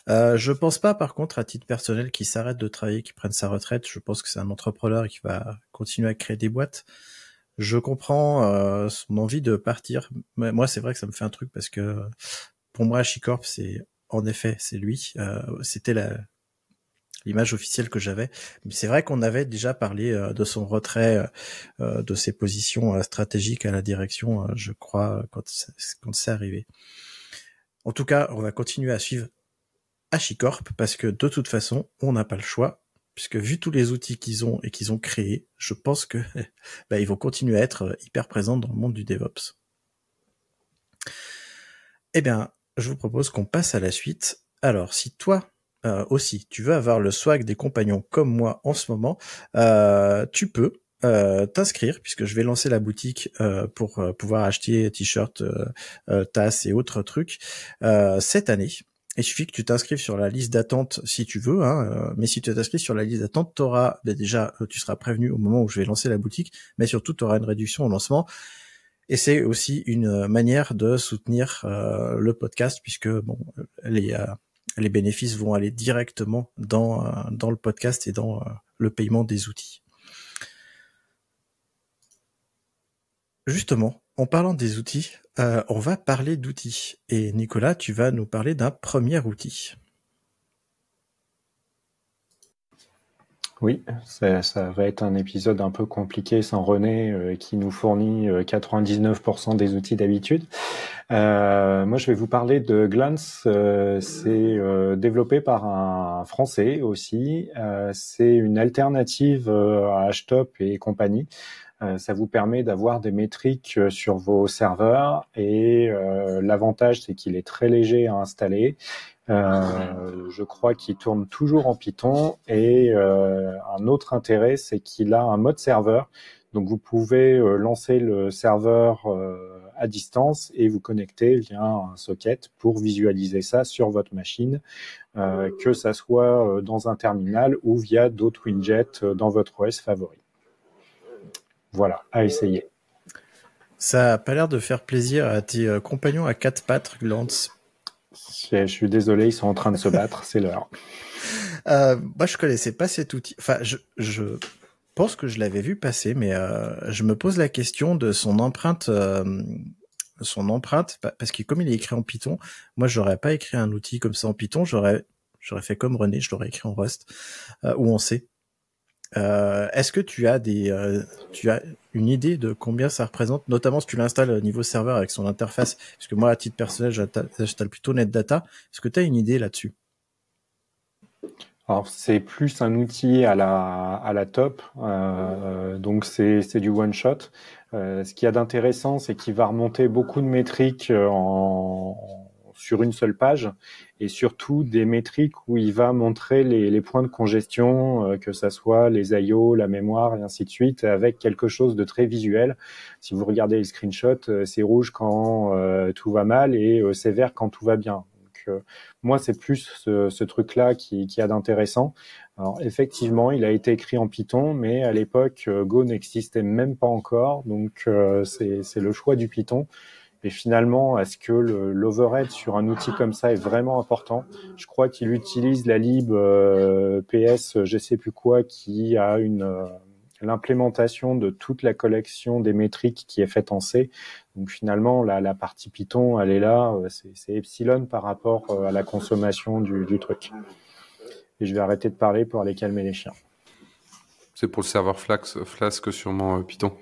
Euh, je pense pas, par contre, à titre personnel, qu'il s'arrête de travailler, qu'il prenne sa retraite. Je pense que c'est un entrepreneur qui va continuer à créer des boîtes. Je comprends son envie de partir. Mais moi, c'est vrai que ça me fait un truc parce que pour moi, Chicorp, c'est en effet, c'est lui. Euh, c'était la l'image officielle que j'avais. Mais c'est vrai qu'on avait déjà parlé euh, de son retrait, euh, de ses positions stratégiques à la direction, je crois, quand c'est arrivé. En tout cas, on va continuer à suivre HashiCorp parce que de toute façon, on n'a pas le choix. Puisque vu tous les outils qu'ils ont et qu'ils ont créés, je pense que *laughs* bah, ils vont continuer à être hyper présents dans le monde du DevOps. Eh bien, je vous propose qu'on passe à la suite. Alors, si toi euh, aussi tu veux avoir le swag des compagnons comme moi en ce moment, euh, tu peux. Euh, t'inscrire puisque je vais lancer la boutique pour pouvoir acheter t-shirts, tasses et autres trucs cette année. Il suffit que tu t'inscrives sur la liste d'attente si tu veux, hein, mais si tu t'inscris sur la liste d'attente, t'auras ben déjà, tu seras prévenu au moment où je vais lancer la boutique, mais surtout tu auras une réduction au lancement. Et c'est aussi une euh, manière de soutenir euh, le podcast puisque bon, euh, les, bénéfices vont aller directement dans le podcast et dans le paiement des outils. Justement, en parlant des outils, on va parler d'outils. Et Nicolas, tu vas nous parler d'un premier outil. Oui, ça, ça, va être un épisode un peu compliqué sans René euh, qui nous fournit 99% euh, des outils d'habitude. Euh, moi, je vais vous parler de Glance. c'est développé par un Français aussi. c'est une alternative à Htop et compagnie. ça vous permet d'avoir des métriques sur vos serveurs et l'avantage, c'est qu'il est très léger à installer euh, je crois qu'il tourne toujours en Python. Et euh, un autre intérêt, c'est qu'il a un mode serveur. Donc vous pouvez euh, lancer le serveur à distance et vous connecter via un socket pour visualiser ça sur votre machine, euh, que ça soit dans un terminal ou via d'autres widgets dans votre OS favori. Voilà, à essayer. Ça a pas l'air de faire plaisir à tes compagnons à quatre pattes, Glance. Je suis désolé, ils sont en train de se battre, c'est l'heure. *laughs* Euh, moi, je connaissais pas cet outil. Enfin, je, je pense que je l'avais vu passer, mais euh, je me pose la question de son empreinte, euh, son empreinte, parce que comme il est écrit en Python, moi, j'aurais pas écrit un outil comme ça en Python, j'aurais, j'aurais fait comme René, je l'aurais écrit en Rust euh, ou en C. Euh, est-ce que tu as des, euh, tu as une idée de combien ça représente, notamment si tu l'installes au euh, niveau serveur avec son interface Parce que moi, à titre personnel, j'installe plutôt NetData. Est-ce que tu as une idée là-dessus alors c'est plus un outil à la, à la top, donc c'est du one shot. ce qui y a d'intéressant, c'est qu'il va remonter beaucoup de métriques en, sur une seule page et surtout des métriques où il va montrer les, points de congestion, euh, que ça soit les IO, la mémoire et ainsi de suite, avec quelque chose de très visuel. Si vous regardez les screenshots, euh, c'est rouge quand euh, tout va mal et c'est vert quand tout va bien. Donc, moi, c'est plus ce, truc-là qui, a d'intéressant. Alors effectivement, il a été écrit en Python, mais à l'époque, Go n'existait même pas encore, donc c'est le choix du Python. Mais finalement, est-ce que l'overhead sur un outil comme ça est vraiment important Je crois qu'il utilise la lib euh, PS, je sais plus quoi, qui a une euh, l'implémentation de toute la collection des métriques qui est faite en C. Donc finalement, la, la partie Python, elle est là, euh, c'est epsilon par rapport à la consommation du, du truc. Et je vais arrêter de parler pour aller calmer les chiens. C'est pour le serveur Flask, Flask sûrement Python.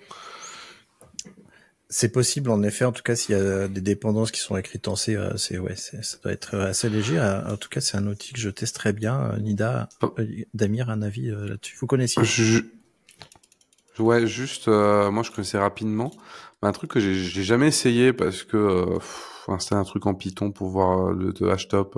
C'est possible en effet, en tout cas s'il y a des dépendances qui sont écrites en C, euh, c'est ouais, ça doit être euh, assez léger. Euh, en tout cas, c'est un outil que je teste bien. Nida, oh. Damir, un avis là-dessus Vous connaissez je... Ouais, juste, moi je connaissais rapidement. un truc que j'ai jamais essayé parce que euh, c'était un truc en Python pour voir le, le Htop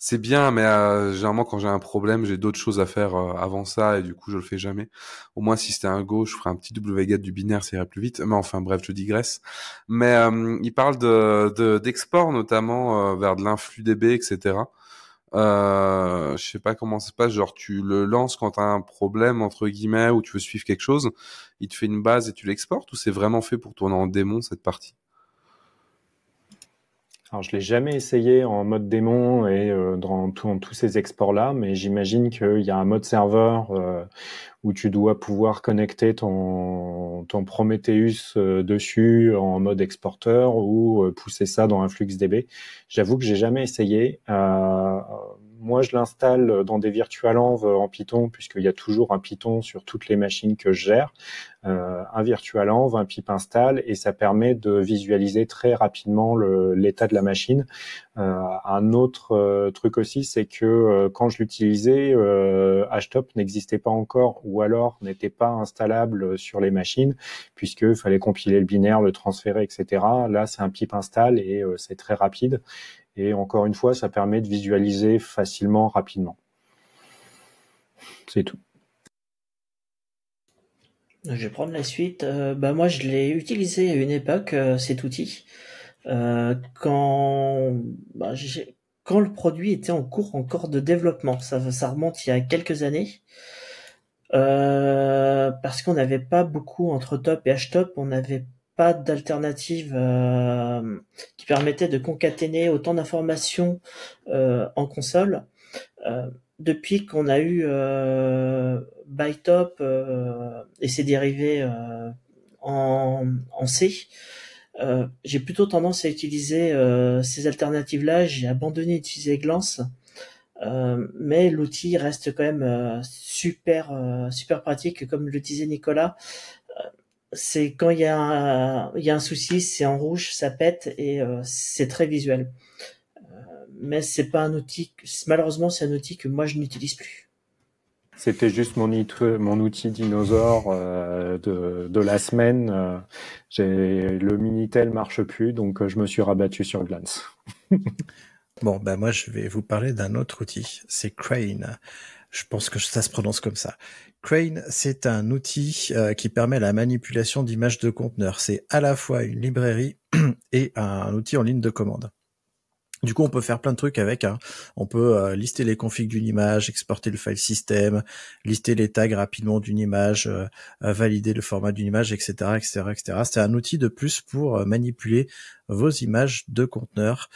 c'est bien, mais euh, généralement quand j'ai un problème, j'ai d'autres choses à faire euh, avant ça et du coup je le fais jamais. Au moins si c'était un go, je ferais un petit WGAT du binaire, ça irait plus vite. Mais enfin bref, je digresse. Mais euh, il parle de d'export notamment vers de l'influx DB, etc. Euh, je sais pas comment ça se passe. Genre tu le lances quand t'as un problème entre guillemets ou tu veux suivre quelque chose, il te fait une base et tu l'exportes ou c'est vraiment fait pour tourner en démon cette partie. Alors, je l'ai jamais essayé en mode démon et euh, dans, tous ces exports-là, mais j'imagine qu'il y a un mode serveur euh, où tu dois pouvoir connecter ton, ton Prometheus euh, dessus en mode exporteur ou pousser ça dans un flux DB. J'avoue que j'ai jamais essayé moi, je l'installe dans des virtualenv euh, en Python, puisqu'il y a toujours un Python sur toutes les machines que je gère. Euh, un virtualenv, un pip install, et ça permet de visualiser très rapidement l'état de la machine. Euh, un autre euh, truc aussi, c'est que quand je l'utilisais, Htop n'existait pas encore, ou alors n'était pas installable sur les machines, puisqu'il fallait compiler le binaire, le transférer, etc. Là, c'est un pip install et c'est très rapide. Et encore une fois, ça permet de visualiser facilement, rapidement. C'est tout. Je vais prendre la suite. Euh, bah moi, je l'ai utilisé à une époque, euh, cet outil, euh, quand, bah, quand le produit était en cours encore de développement. Ça, ça remonte il y a quelques années. parce qu'on n'avait pas beaucoup entre top et h-top, on n'avait pas d'alternative euh, qui permettait de concaténer autant d'informations euh, en console. Euh, depuis qu'on a eu ByTop et ses dérivés en, C, j'ai plutôt tendance à utiliser ces alternatives-là. J'ai abandonné d'utiliser Glance. mais l'outil reste quand même super super pratique comme le disait Nicolas c'est quand il y, a un, souci, c'est en rouge, ça pète et euh, c'est très visuel. Euh, mais c'est pas un outil, que, malheureusement, c'est un outil que moi je n'utilise plus. C'était juste mon, mon outil dinosaure euh, de, la semaine. J'ai le minitel marche plus, donc je me suis rabattu sur Glance. *laughs* bon, ben moi je vais vous parler d'un autre outil, c'est Crane. Je pense que ça se prononce comme ça. Crane, c'est un outil euh, qui permet la manipulation d'images de conteneurs. C'est à la fois une librairie *clears throat* et un outil en ligne de commande. Du coup, on peut faire plein de trucs avec. Hein. On peut euh, lister les configs d'une image, exporter le file system, lister les tags rapidement d'une image, euh, valider le format d'une image, etc., etc., etc. C'est un outil de plus pour manipuler vos images de conteneurs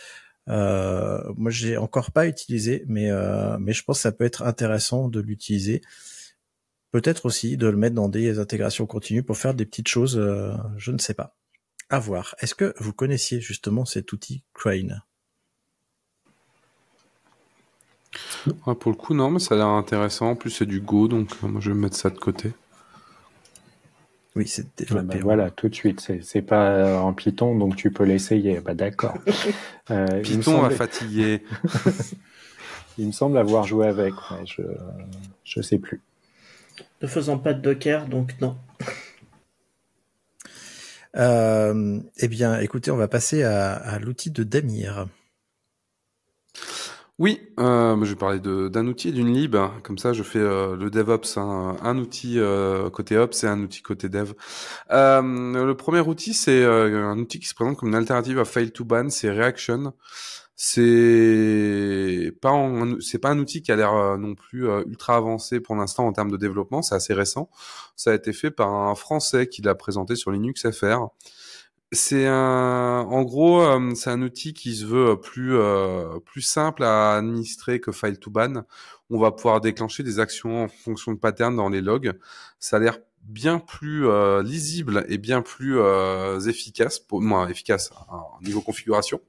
euh, moi, j'ai encore pas utilisé, mais euh, mais je pense que ça peut être intéressant de l'utiliser. Peut-être aussi de le mettre dans des intégrations continues pour faire des petites choses. Euh, je ne sais pas. À voir. Est-ce que vous connaissiez justement cet outil Crane ah, Pour le coup, non, mais ça a l'air intéressant. En plus, c'est du Go, donc euh, je vais mettre ça de côté. Oui, c'est développé. Ah bah voilà, tout de suite. C'est pas euh, en Python, donc tu peux l'essayer. Bah, d'accord. *laughs* Euh, Python a fatigué. *laughs* il me semble avoir joué avec, je je sais plus. Ne faisant pas de Docker, donc non. Euh, eh bien, écoutez, on va passer à l'outil de Damir. Oui, euh, je vais parler d'un outil d'une lib. Comme ça, je fais euh, le DevOps. Hein. Un outil euh, côté Ops et un outil côté Dev. le premier outil, c'est un outil qui se présente comme une alternative à Fail to Ban, c'est Reaction. C'est pas pas un outil qui a l'air non plus ultra avancé pour l'instant en termes de développement. C'est assez récent. Ça a été fait par un Français qui l'a présenté sur Linux FR. C'est un, en gros, euh, c'est un outil qui se veut euh, plus euh, plus simple à administrer que File2Ban. On va pouvoir déclencher des actions en fonction de patterns dans les logs. Ça a l'air bien plus lisible et bien plus efficace, pour moi efficace au niveau configuration.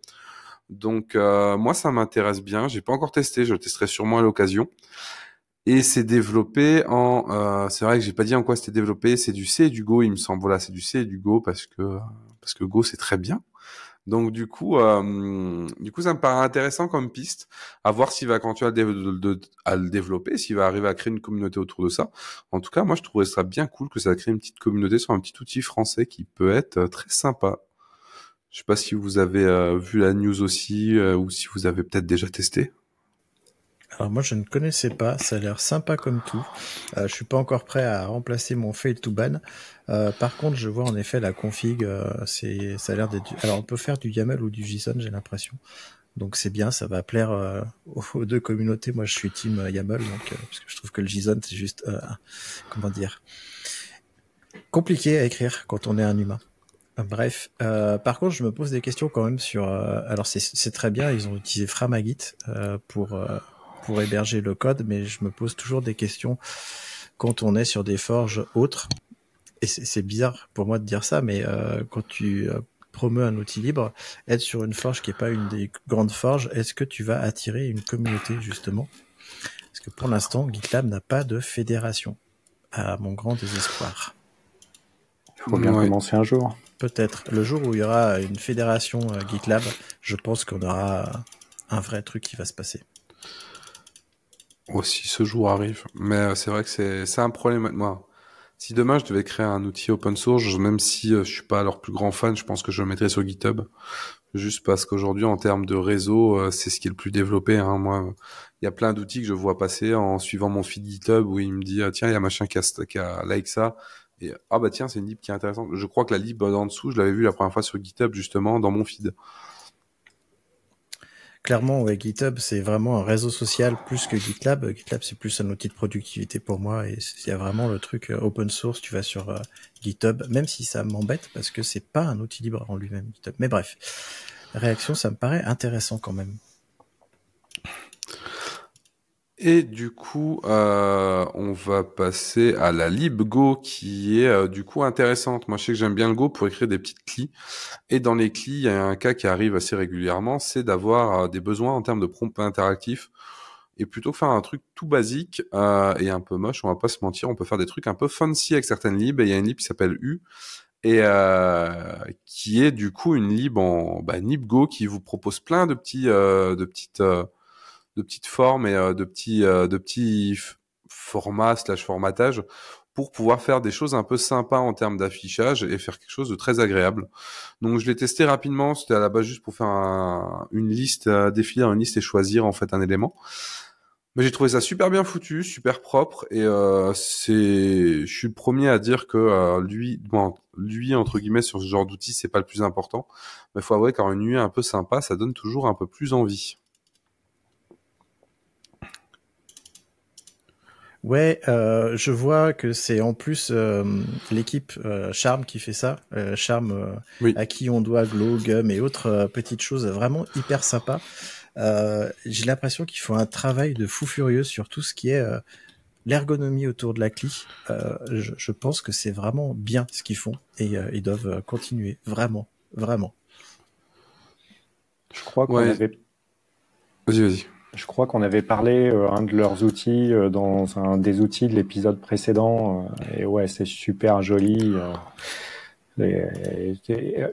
Donc moi ça m'intéresse bien. J'ai pas encore testé, je le testerai sûrement à l'occasion. Et c'est développé en, c'est vrai que j'ai pas dit en quoi c'était développé. C'est du C et du Go, il me semble. Voilà, c'est du C et du Go parce que parce que Go c'est très bien. Donc du coup, euh, du coup, ça me paraît intéressant comme piste. À voir s'il va continuer à, le développer, s'il va arriver à créer une communauté autour de ça. En tout cas, moi, je trouverais ça bien cool que ça crée une petite communauté sur un petit outil français qui peut être euh, très sympa. Je sais pas si vous avez euh, vu la news aussi ou si vous avez peut-être déjà testé. Alors moi je ne connaissais pas, ça a l'air sympa comme tout. Euh, je suis pas encore prêt à remplacer mon fail to ban. Euh, par contre je vois en effet la config, euh, c'est ça a l'air d'être. Alors on peut faire du YAML ou du JSON j'ai l'impression. Donc c'est bien, ça va plaire euh, *laughs* aux deux communautés. Moi je suis team YAML donc parce que je trouve que le JSON c'est juste comment dire compliqué à écrire quand on est un humain. Bref, par contre, je me pose des questions quand même sur. alors, c'est très bien, ils ont utilisé Framagit euh, pour pour héberger le code, mais je me pose toujours des questions quand on est sur des forges autres. Et c'est bizarre pour moi de dire ça, mais euh, quand tu euh, promeux un outil libre, être sur une forge qui n'est pas une des grandes forges, est-ce que tu vas attirer une communauté justement Parce que pour l'instant, GitLab n'a pas de fédération, à mon grand désespoir. Il faut bien commencer un jour. Peut-être. Le jour où il y aura une fédération euh, GitLab, je pense qu'on aura un vrai truc qui va se passer. Aussi, ce jour arrive. Mais euh, c'est vrai que c'est un problème. Moi, si demain je devais créer un outil open source, même si euh, je suis pas leur plus grand fan, je pense que je le mettrais sur GitHub. Juste parce qu'aujourd'hui, en termes de réseau, euh, c'est ce qui est le plus développé. Hein. Moi, il y a plein d'outils que je vois passer en suivant mon feed GitHub où il me dit, ah, tiens, il y a machin qui a, qui like ça. Et, ah bah tiens, c'est une lib qui est intéressante. Je crois que la lib en dessous, je l'avais vu la première fois sur GitHub, justement, dans mon feed clairement, GitHub, c'est vraiment un réseau social plus que GitLab. GitLab, c'est plus un outil de productivité pour moi et il y a vraiment le truc euh, open source. Tu vas sur euh, GitHub, même si ça m'embête parce que c'est pas un outil libre en lui-même, GitHub. Mais bref, réaction, ça me paraît intéressant quand même. Et du coup, euh, on va passer à la libgo qui est euh, du coup intéressante. Moi, je sais que j'aime bien le go pour écrire des petites clis. Et dans les clis, il y a un cas qui arrive assez régulièrement, c'est d'avoir euh, des besoins en termes de prompt interactif. Et plutôt que faire un truc tout basique et un peu moche, on va pas se mentir, on peut faire des trucs un peu fancy avec certaines libres. Et il y a une lib qui s'appelle U et qui est du coup une lib en bah, qui vous propose plein de petits, de petites de petites formes et euh, de petits euh, de petits formats slash formatage pour pouvoir faire des choses un peu sympas en termes d'affichage et faire quelque chose de très agréable. Donc je l'ai testé rapidement, c'était à la base juste pour faire une liste, euh, définir une liste et choisir en fait un élément. Mais j'ai trouvé ça super bien foutu, super propre et c'est, je suis le premier à dire que lui, bon, lui entre guillemets sur ce genre d'outil c'est pas le plus important, mais il faut avouer qu'en une nuit un peu sympa, ça donne toujours un peu plus envie. Ouais, euh, je vois que c'est en plus euh, l'équipe euh, Charme qui fait ça. Euh, Charme à qui on doit Glow, Gum et autres petites choses vraiment hyper sympas. J'ai l'impression qu'ils font un travail de fou furieux sur tout ce qui est l'ergonomie autour de la clé. Je, pense que c'est vraiment bien ce qu'ils font et ils doivent continuer vraiment, vraiment. Je crois qu'on avait. Vas-y, vas-y. Je crois qu'on avait parlé euh, un de leurs outils euh, dans un des outils de l'épisode précédent. Euh, et ouais, c'est super joli. Euh,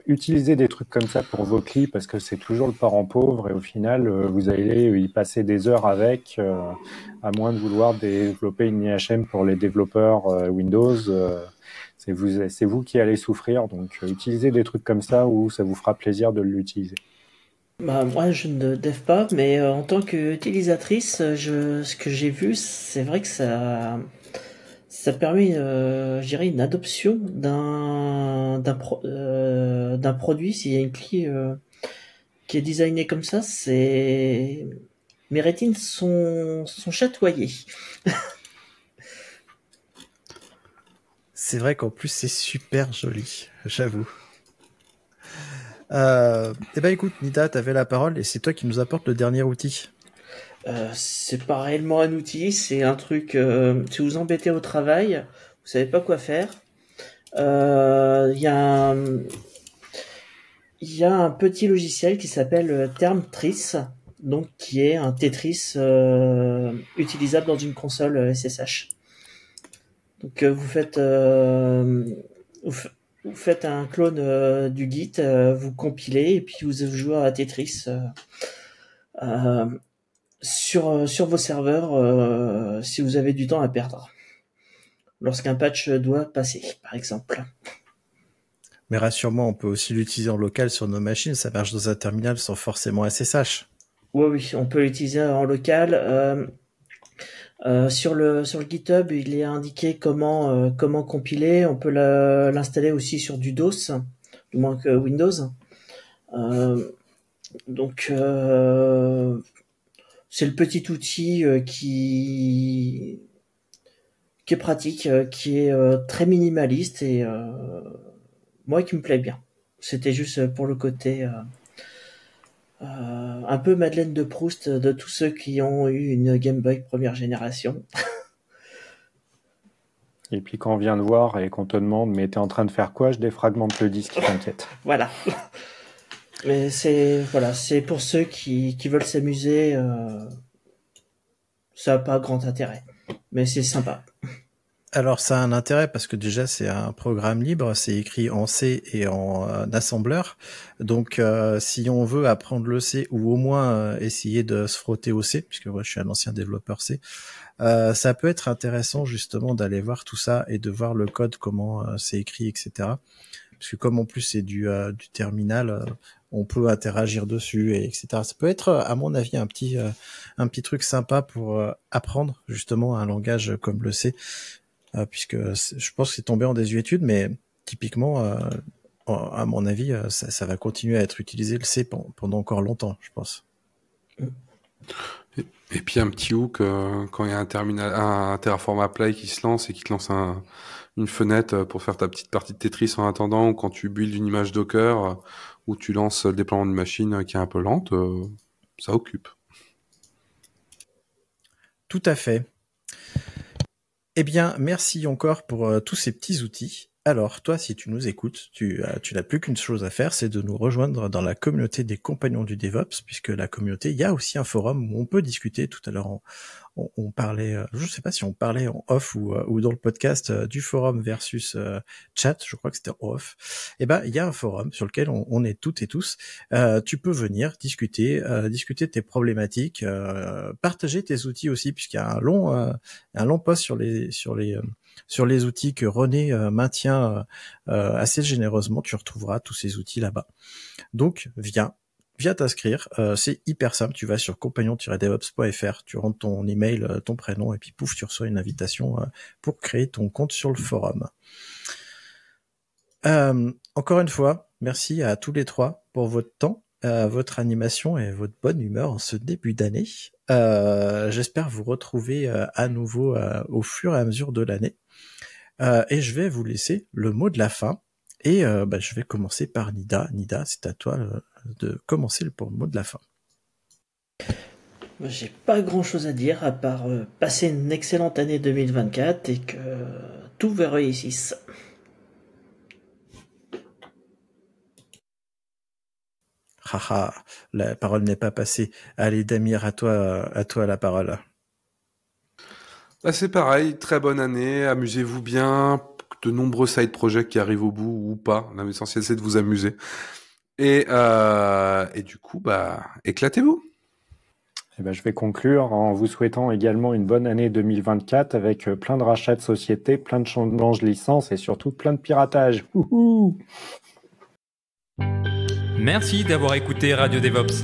utilisez des trucs comme ça pour vos clés parce que c'est toujours le parent pauvre et au final, vous allez y passer des heures avec, à moins de vouloir développer une IHM pour les développeurs Windows. c'est vous, vous qui allez souffrir. Donc, utilisez des trucs comme ça où ça vous fera plaisir de l'utiliser. Bah, moi, je ne dev pas, mais euh, en tant qu'utilisatrice, euh, je, ce que j'ai vu, c'est vrai que ça, ça permet, euh, une adoption d'un d'un pro, euh, produit. S'il y a une clé qui est designée comme ça, c'est mes rétines sont, sont chatoyées. c'est vrai qu'en plus, c'est super joli, j'avoue. Euh, eh ben écoute, Nita, t'avais la parole et c'est toi qui nous apporte le dernier outil. Euh, c'est pas réellement un outil, c'est un truc. Euh, si vous embêtez au travail, vous savez pas quoi faire. Il euh, y a un, petit logiciel qui s'appelle euh, TermTris, donc qui est un Tetris utilisable dans une console SSH. Donc vous faites, vous, vous faites un clone euh, du Git, euh, vous compilez et puis vous jouez à Tetris euh, sur sur vos serveurs si vous avez du temps à perdre lorsqu'un patch doit passer, par exemple. Mais rassure-moi, on peut aussi l'utiliser en local sur nos machines. Ça marche dans un terminal sans forcément SSH. Oui, oui, on peut l'utiliser en local. Euh, sur le sur le GitHub, il est indiqué comment euh, comment compiler. On peut l'installer aussi sur du DOS, du moins que Windows. Euh, donc c'est le petit outil qui qui est pratique, qui est très minimaliste et moi qui me plaît bien. C'était juste pour le côté euh, un peu Madeleine de Proust de tous ceux qui ont eu une Game Boy première génération. et puis quand on vient de voir et qu'on te demande mais t'es en train de faire quoi, je défragmente le disque, *laughs* t'inquiète. voilà. Mais c'est voilà, c'est pour ceux qui, veulent s'amuser, euh, ça n'a pas grand intérêt, mais c'est sympa. Alors ça a un intérêt parce que déjà c'est un programme libre, c'est écrit en C et en euh, assembleur. Donc euh, si on veut apprendre le C ou au moins euh, essayer de se frotter au C, puisque moi je suis un ancien développeur C, ça peut être intéressant justement d'aller voir tout ça et de voir le code, comment c'est écrit, etc. Parce que comme en plus c'est du, du terminal, on peut interagir dessus et etc. Ça peut être, à mon avis, un petit un petit truc sympa pour apprendre justement un langage comme le C euh, puisque je pense que c'est tombé en désuétude, mais typiquement, euh, à mon avis, euh, ça, va continuer à être utilisé le C pendant encore longtemps, je pense. Et, puis un petit hook quand il y a un, terminal, un Terraform Apply qui se lance et qui te lance une fenêtre pour faire ta petite partie de Tetris en attendant, ou quand tu builds une image Docker, ou tu lances le déploiement d'une machine qui est un peu lente, ça occupe. Tout à fait. Eh bien, merci encore pour euh, tous ces petits outils. Alors, toi, si tu nous écoutes, tu, euh, tu n'as plus qu'une chose à faire, c'est de nous rejoindre dans la communauté des compagnons du DevOps, puisque la communauté, il y a aussi un forum où on peut discuter. Tout à l'heure, on, parlait, euh, je ne sais pas si on parlait en off ou, euh, dans le podcast du forum versus chat, je crois que c'était off. Eh ben, il y a un forum sur lequel on, est toutes et tous. tu peux venir discuter, discuter de tes problématiques, partager tes outils aussi, puisqu'il y a un long, un long post sur les, sur les sur les outils que René euh, maintient euh, euh, assez généreusement. Tu retrouveras tous ces outils là-bas. Donc, viens, viens t'inscrire. c'est hyper simple. Tu vas sur compagnon-devops.fr, tu rentres ton email, ton prénom, et puis pouf, tu reçois une invitation pour créer ton compte sur le forum. encore une fois, merci à tous les trois pour votre temps, votre animation et votre bonne humeur en ce début d'année. J'espère vous retrouver à nouveau au fur et à mesure de l'année. Euh, et je vais vous laisser le mot de la fin. Et euh, bah, je vais commencer par Nida. Nida, c'est à toi euh, de commencer le mot de la fin. J'ai pas grand chose à dire à part passer une excellente année 2024 et que tout va réussir. Haha, la parole n'est pas passée. Allez, Damir, à toi, à toi la parole. Bah, c'est pareil, très bonne année, amusez-vous bien, de nombreux side projects qui arrivent au bout ou pas, l'essentiel c'est de vous amuser. Et, euh, du coup, bah, éclatez-vous. Eh ben, je vais conclure en vous souhaitant également une bonne année 2024 avec euh, plein de rachats de sociétés, plein de changements de licence et surtout plein de piratage. Merci d'avoir écouté Radio DevOps.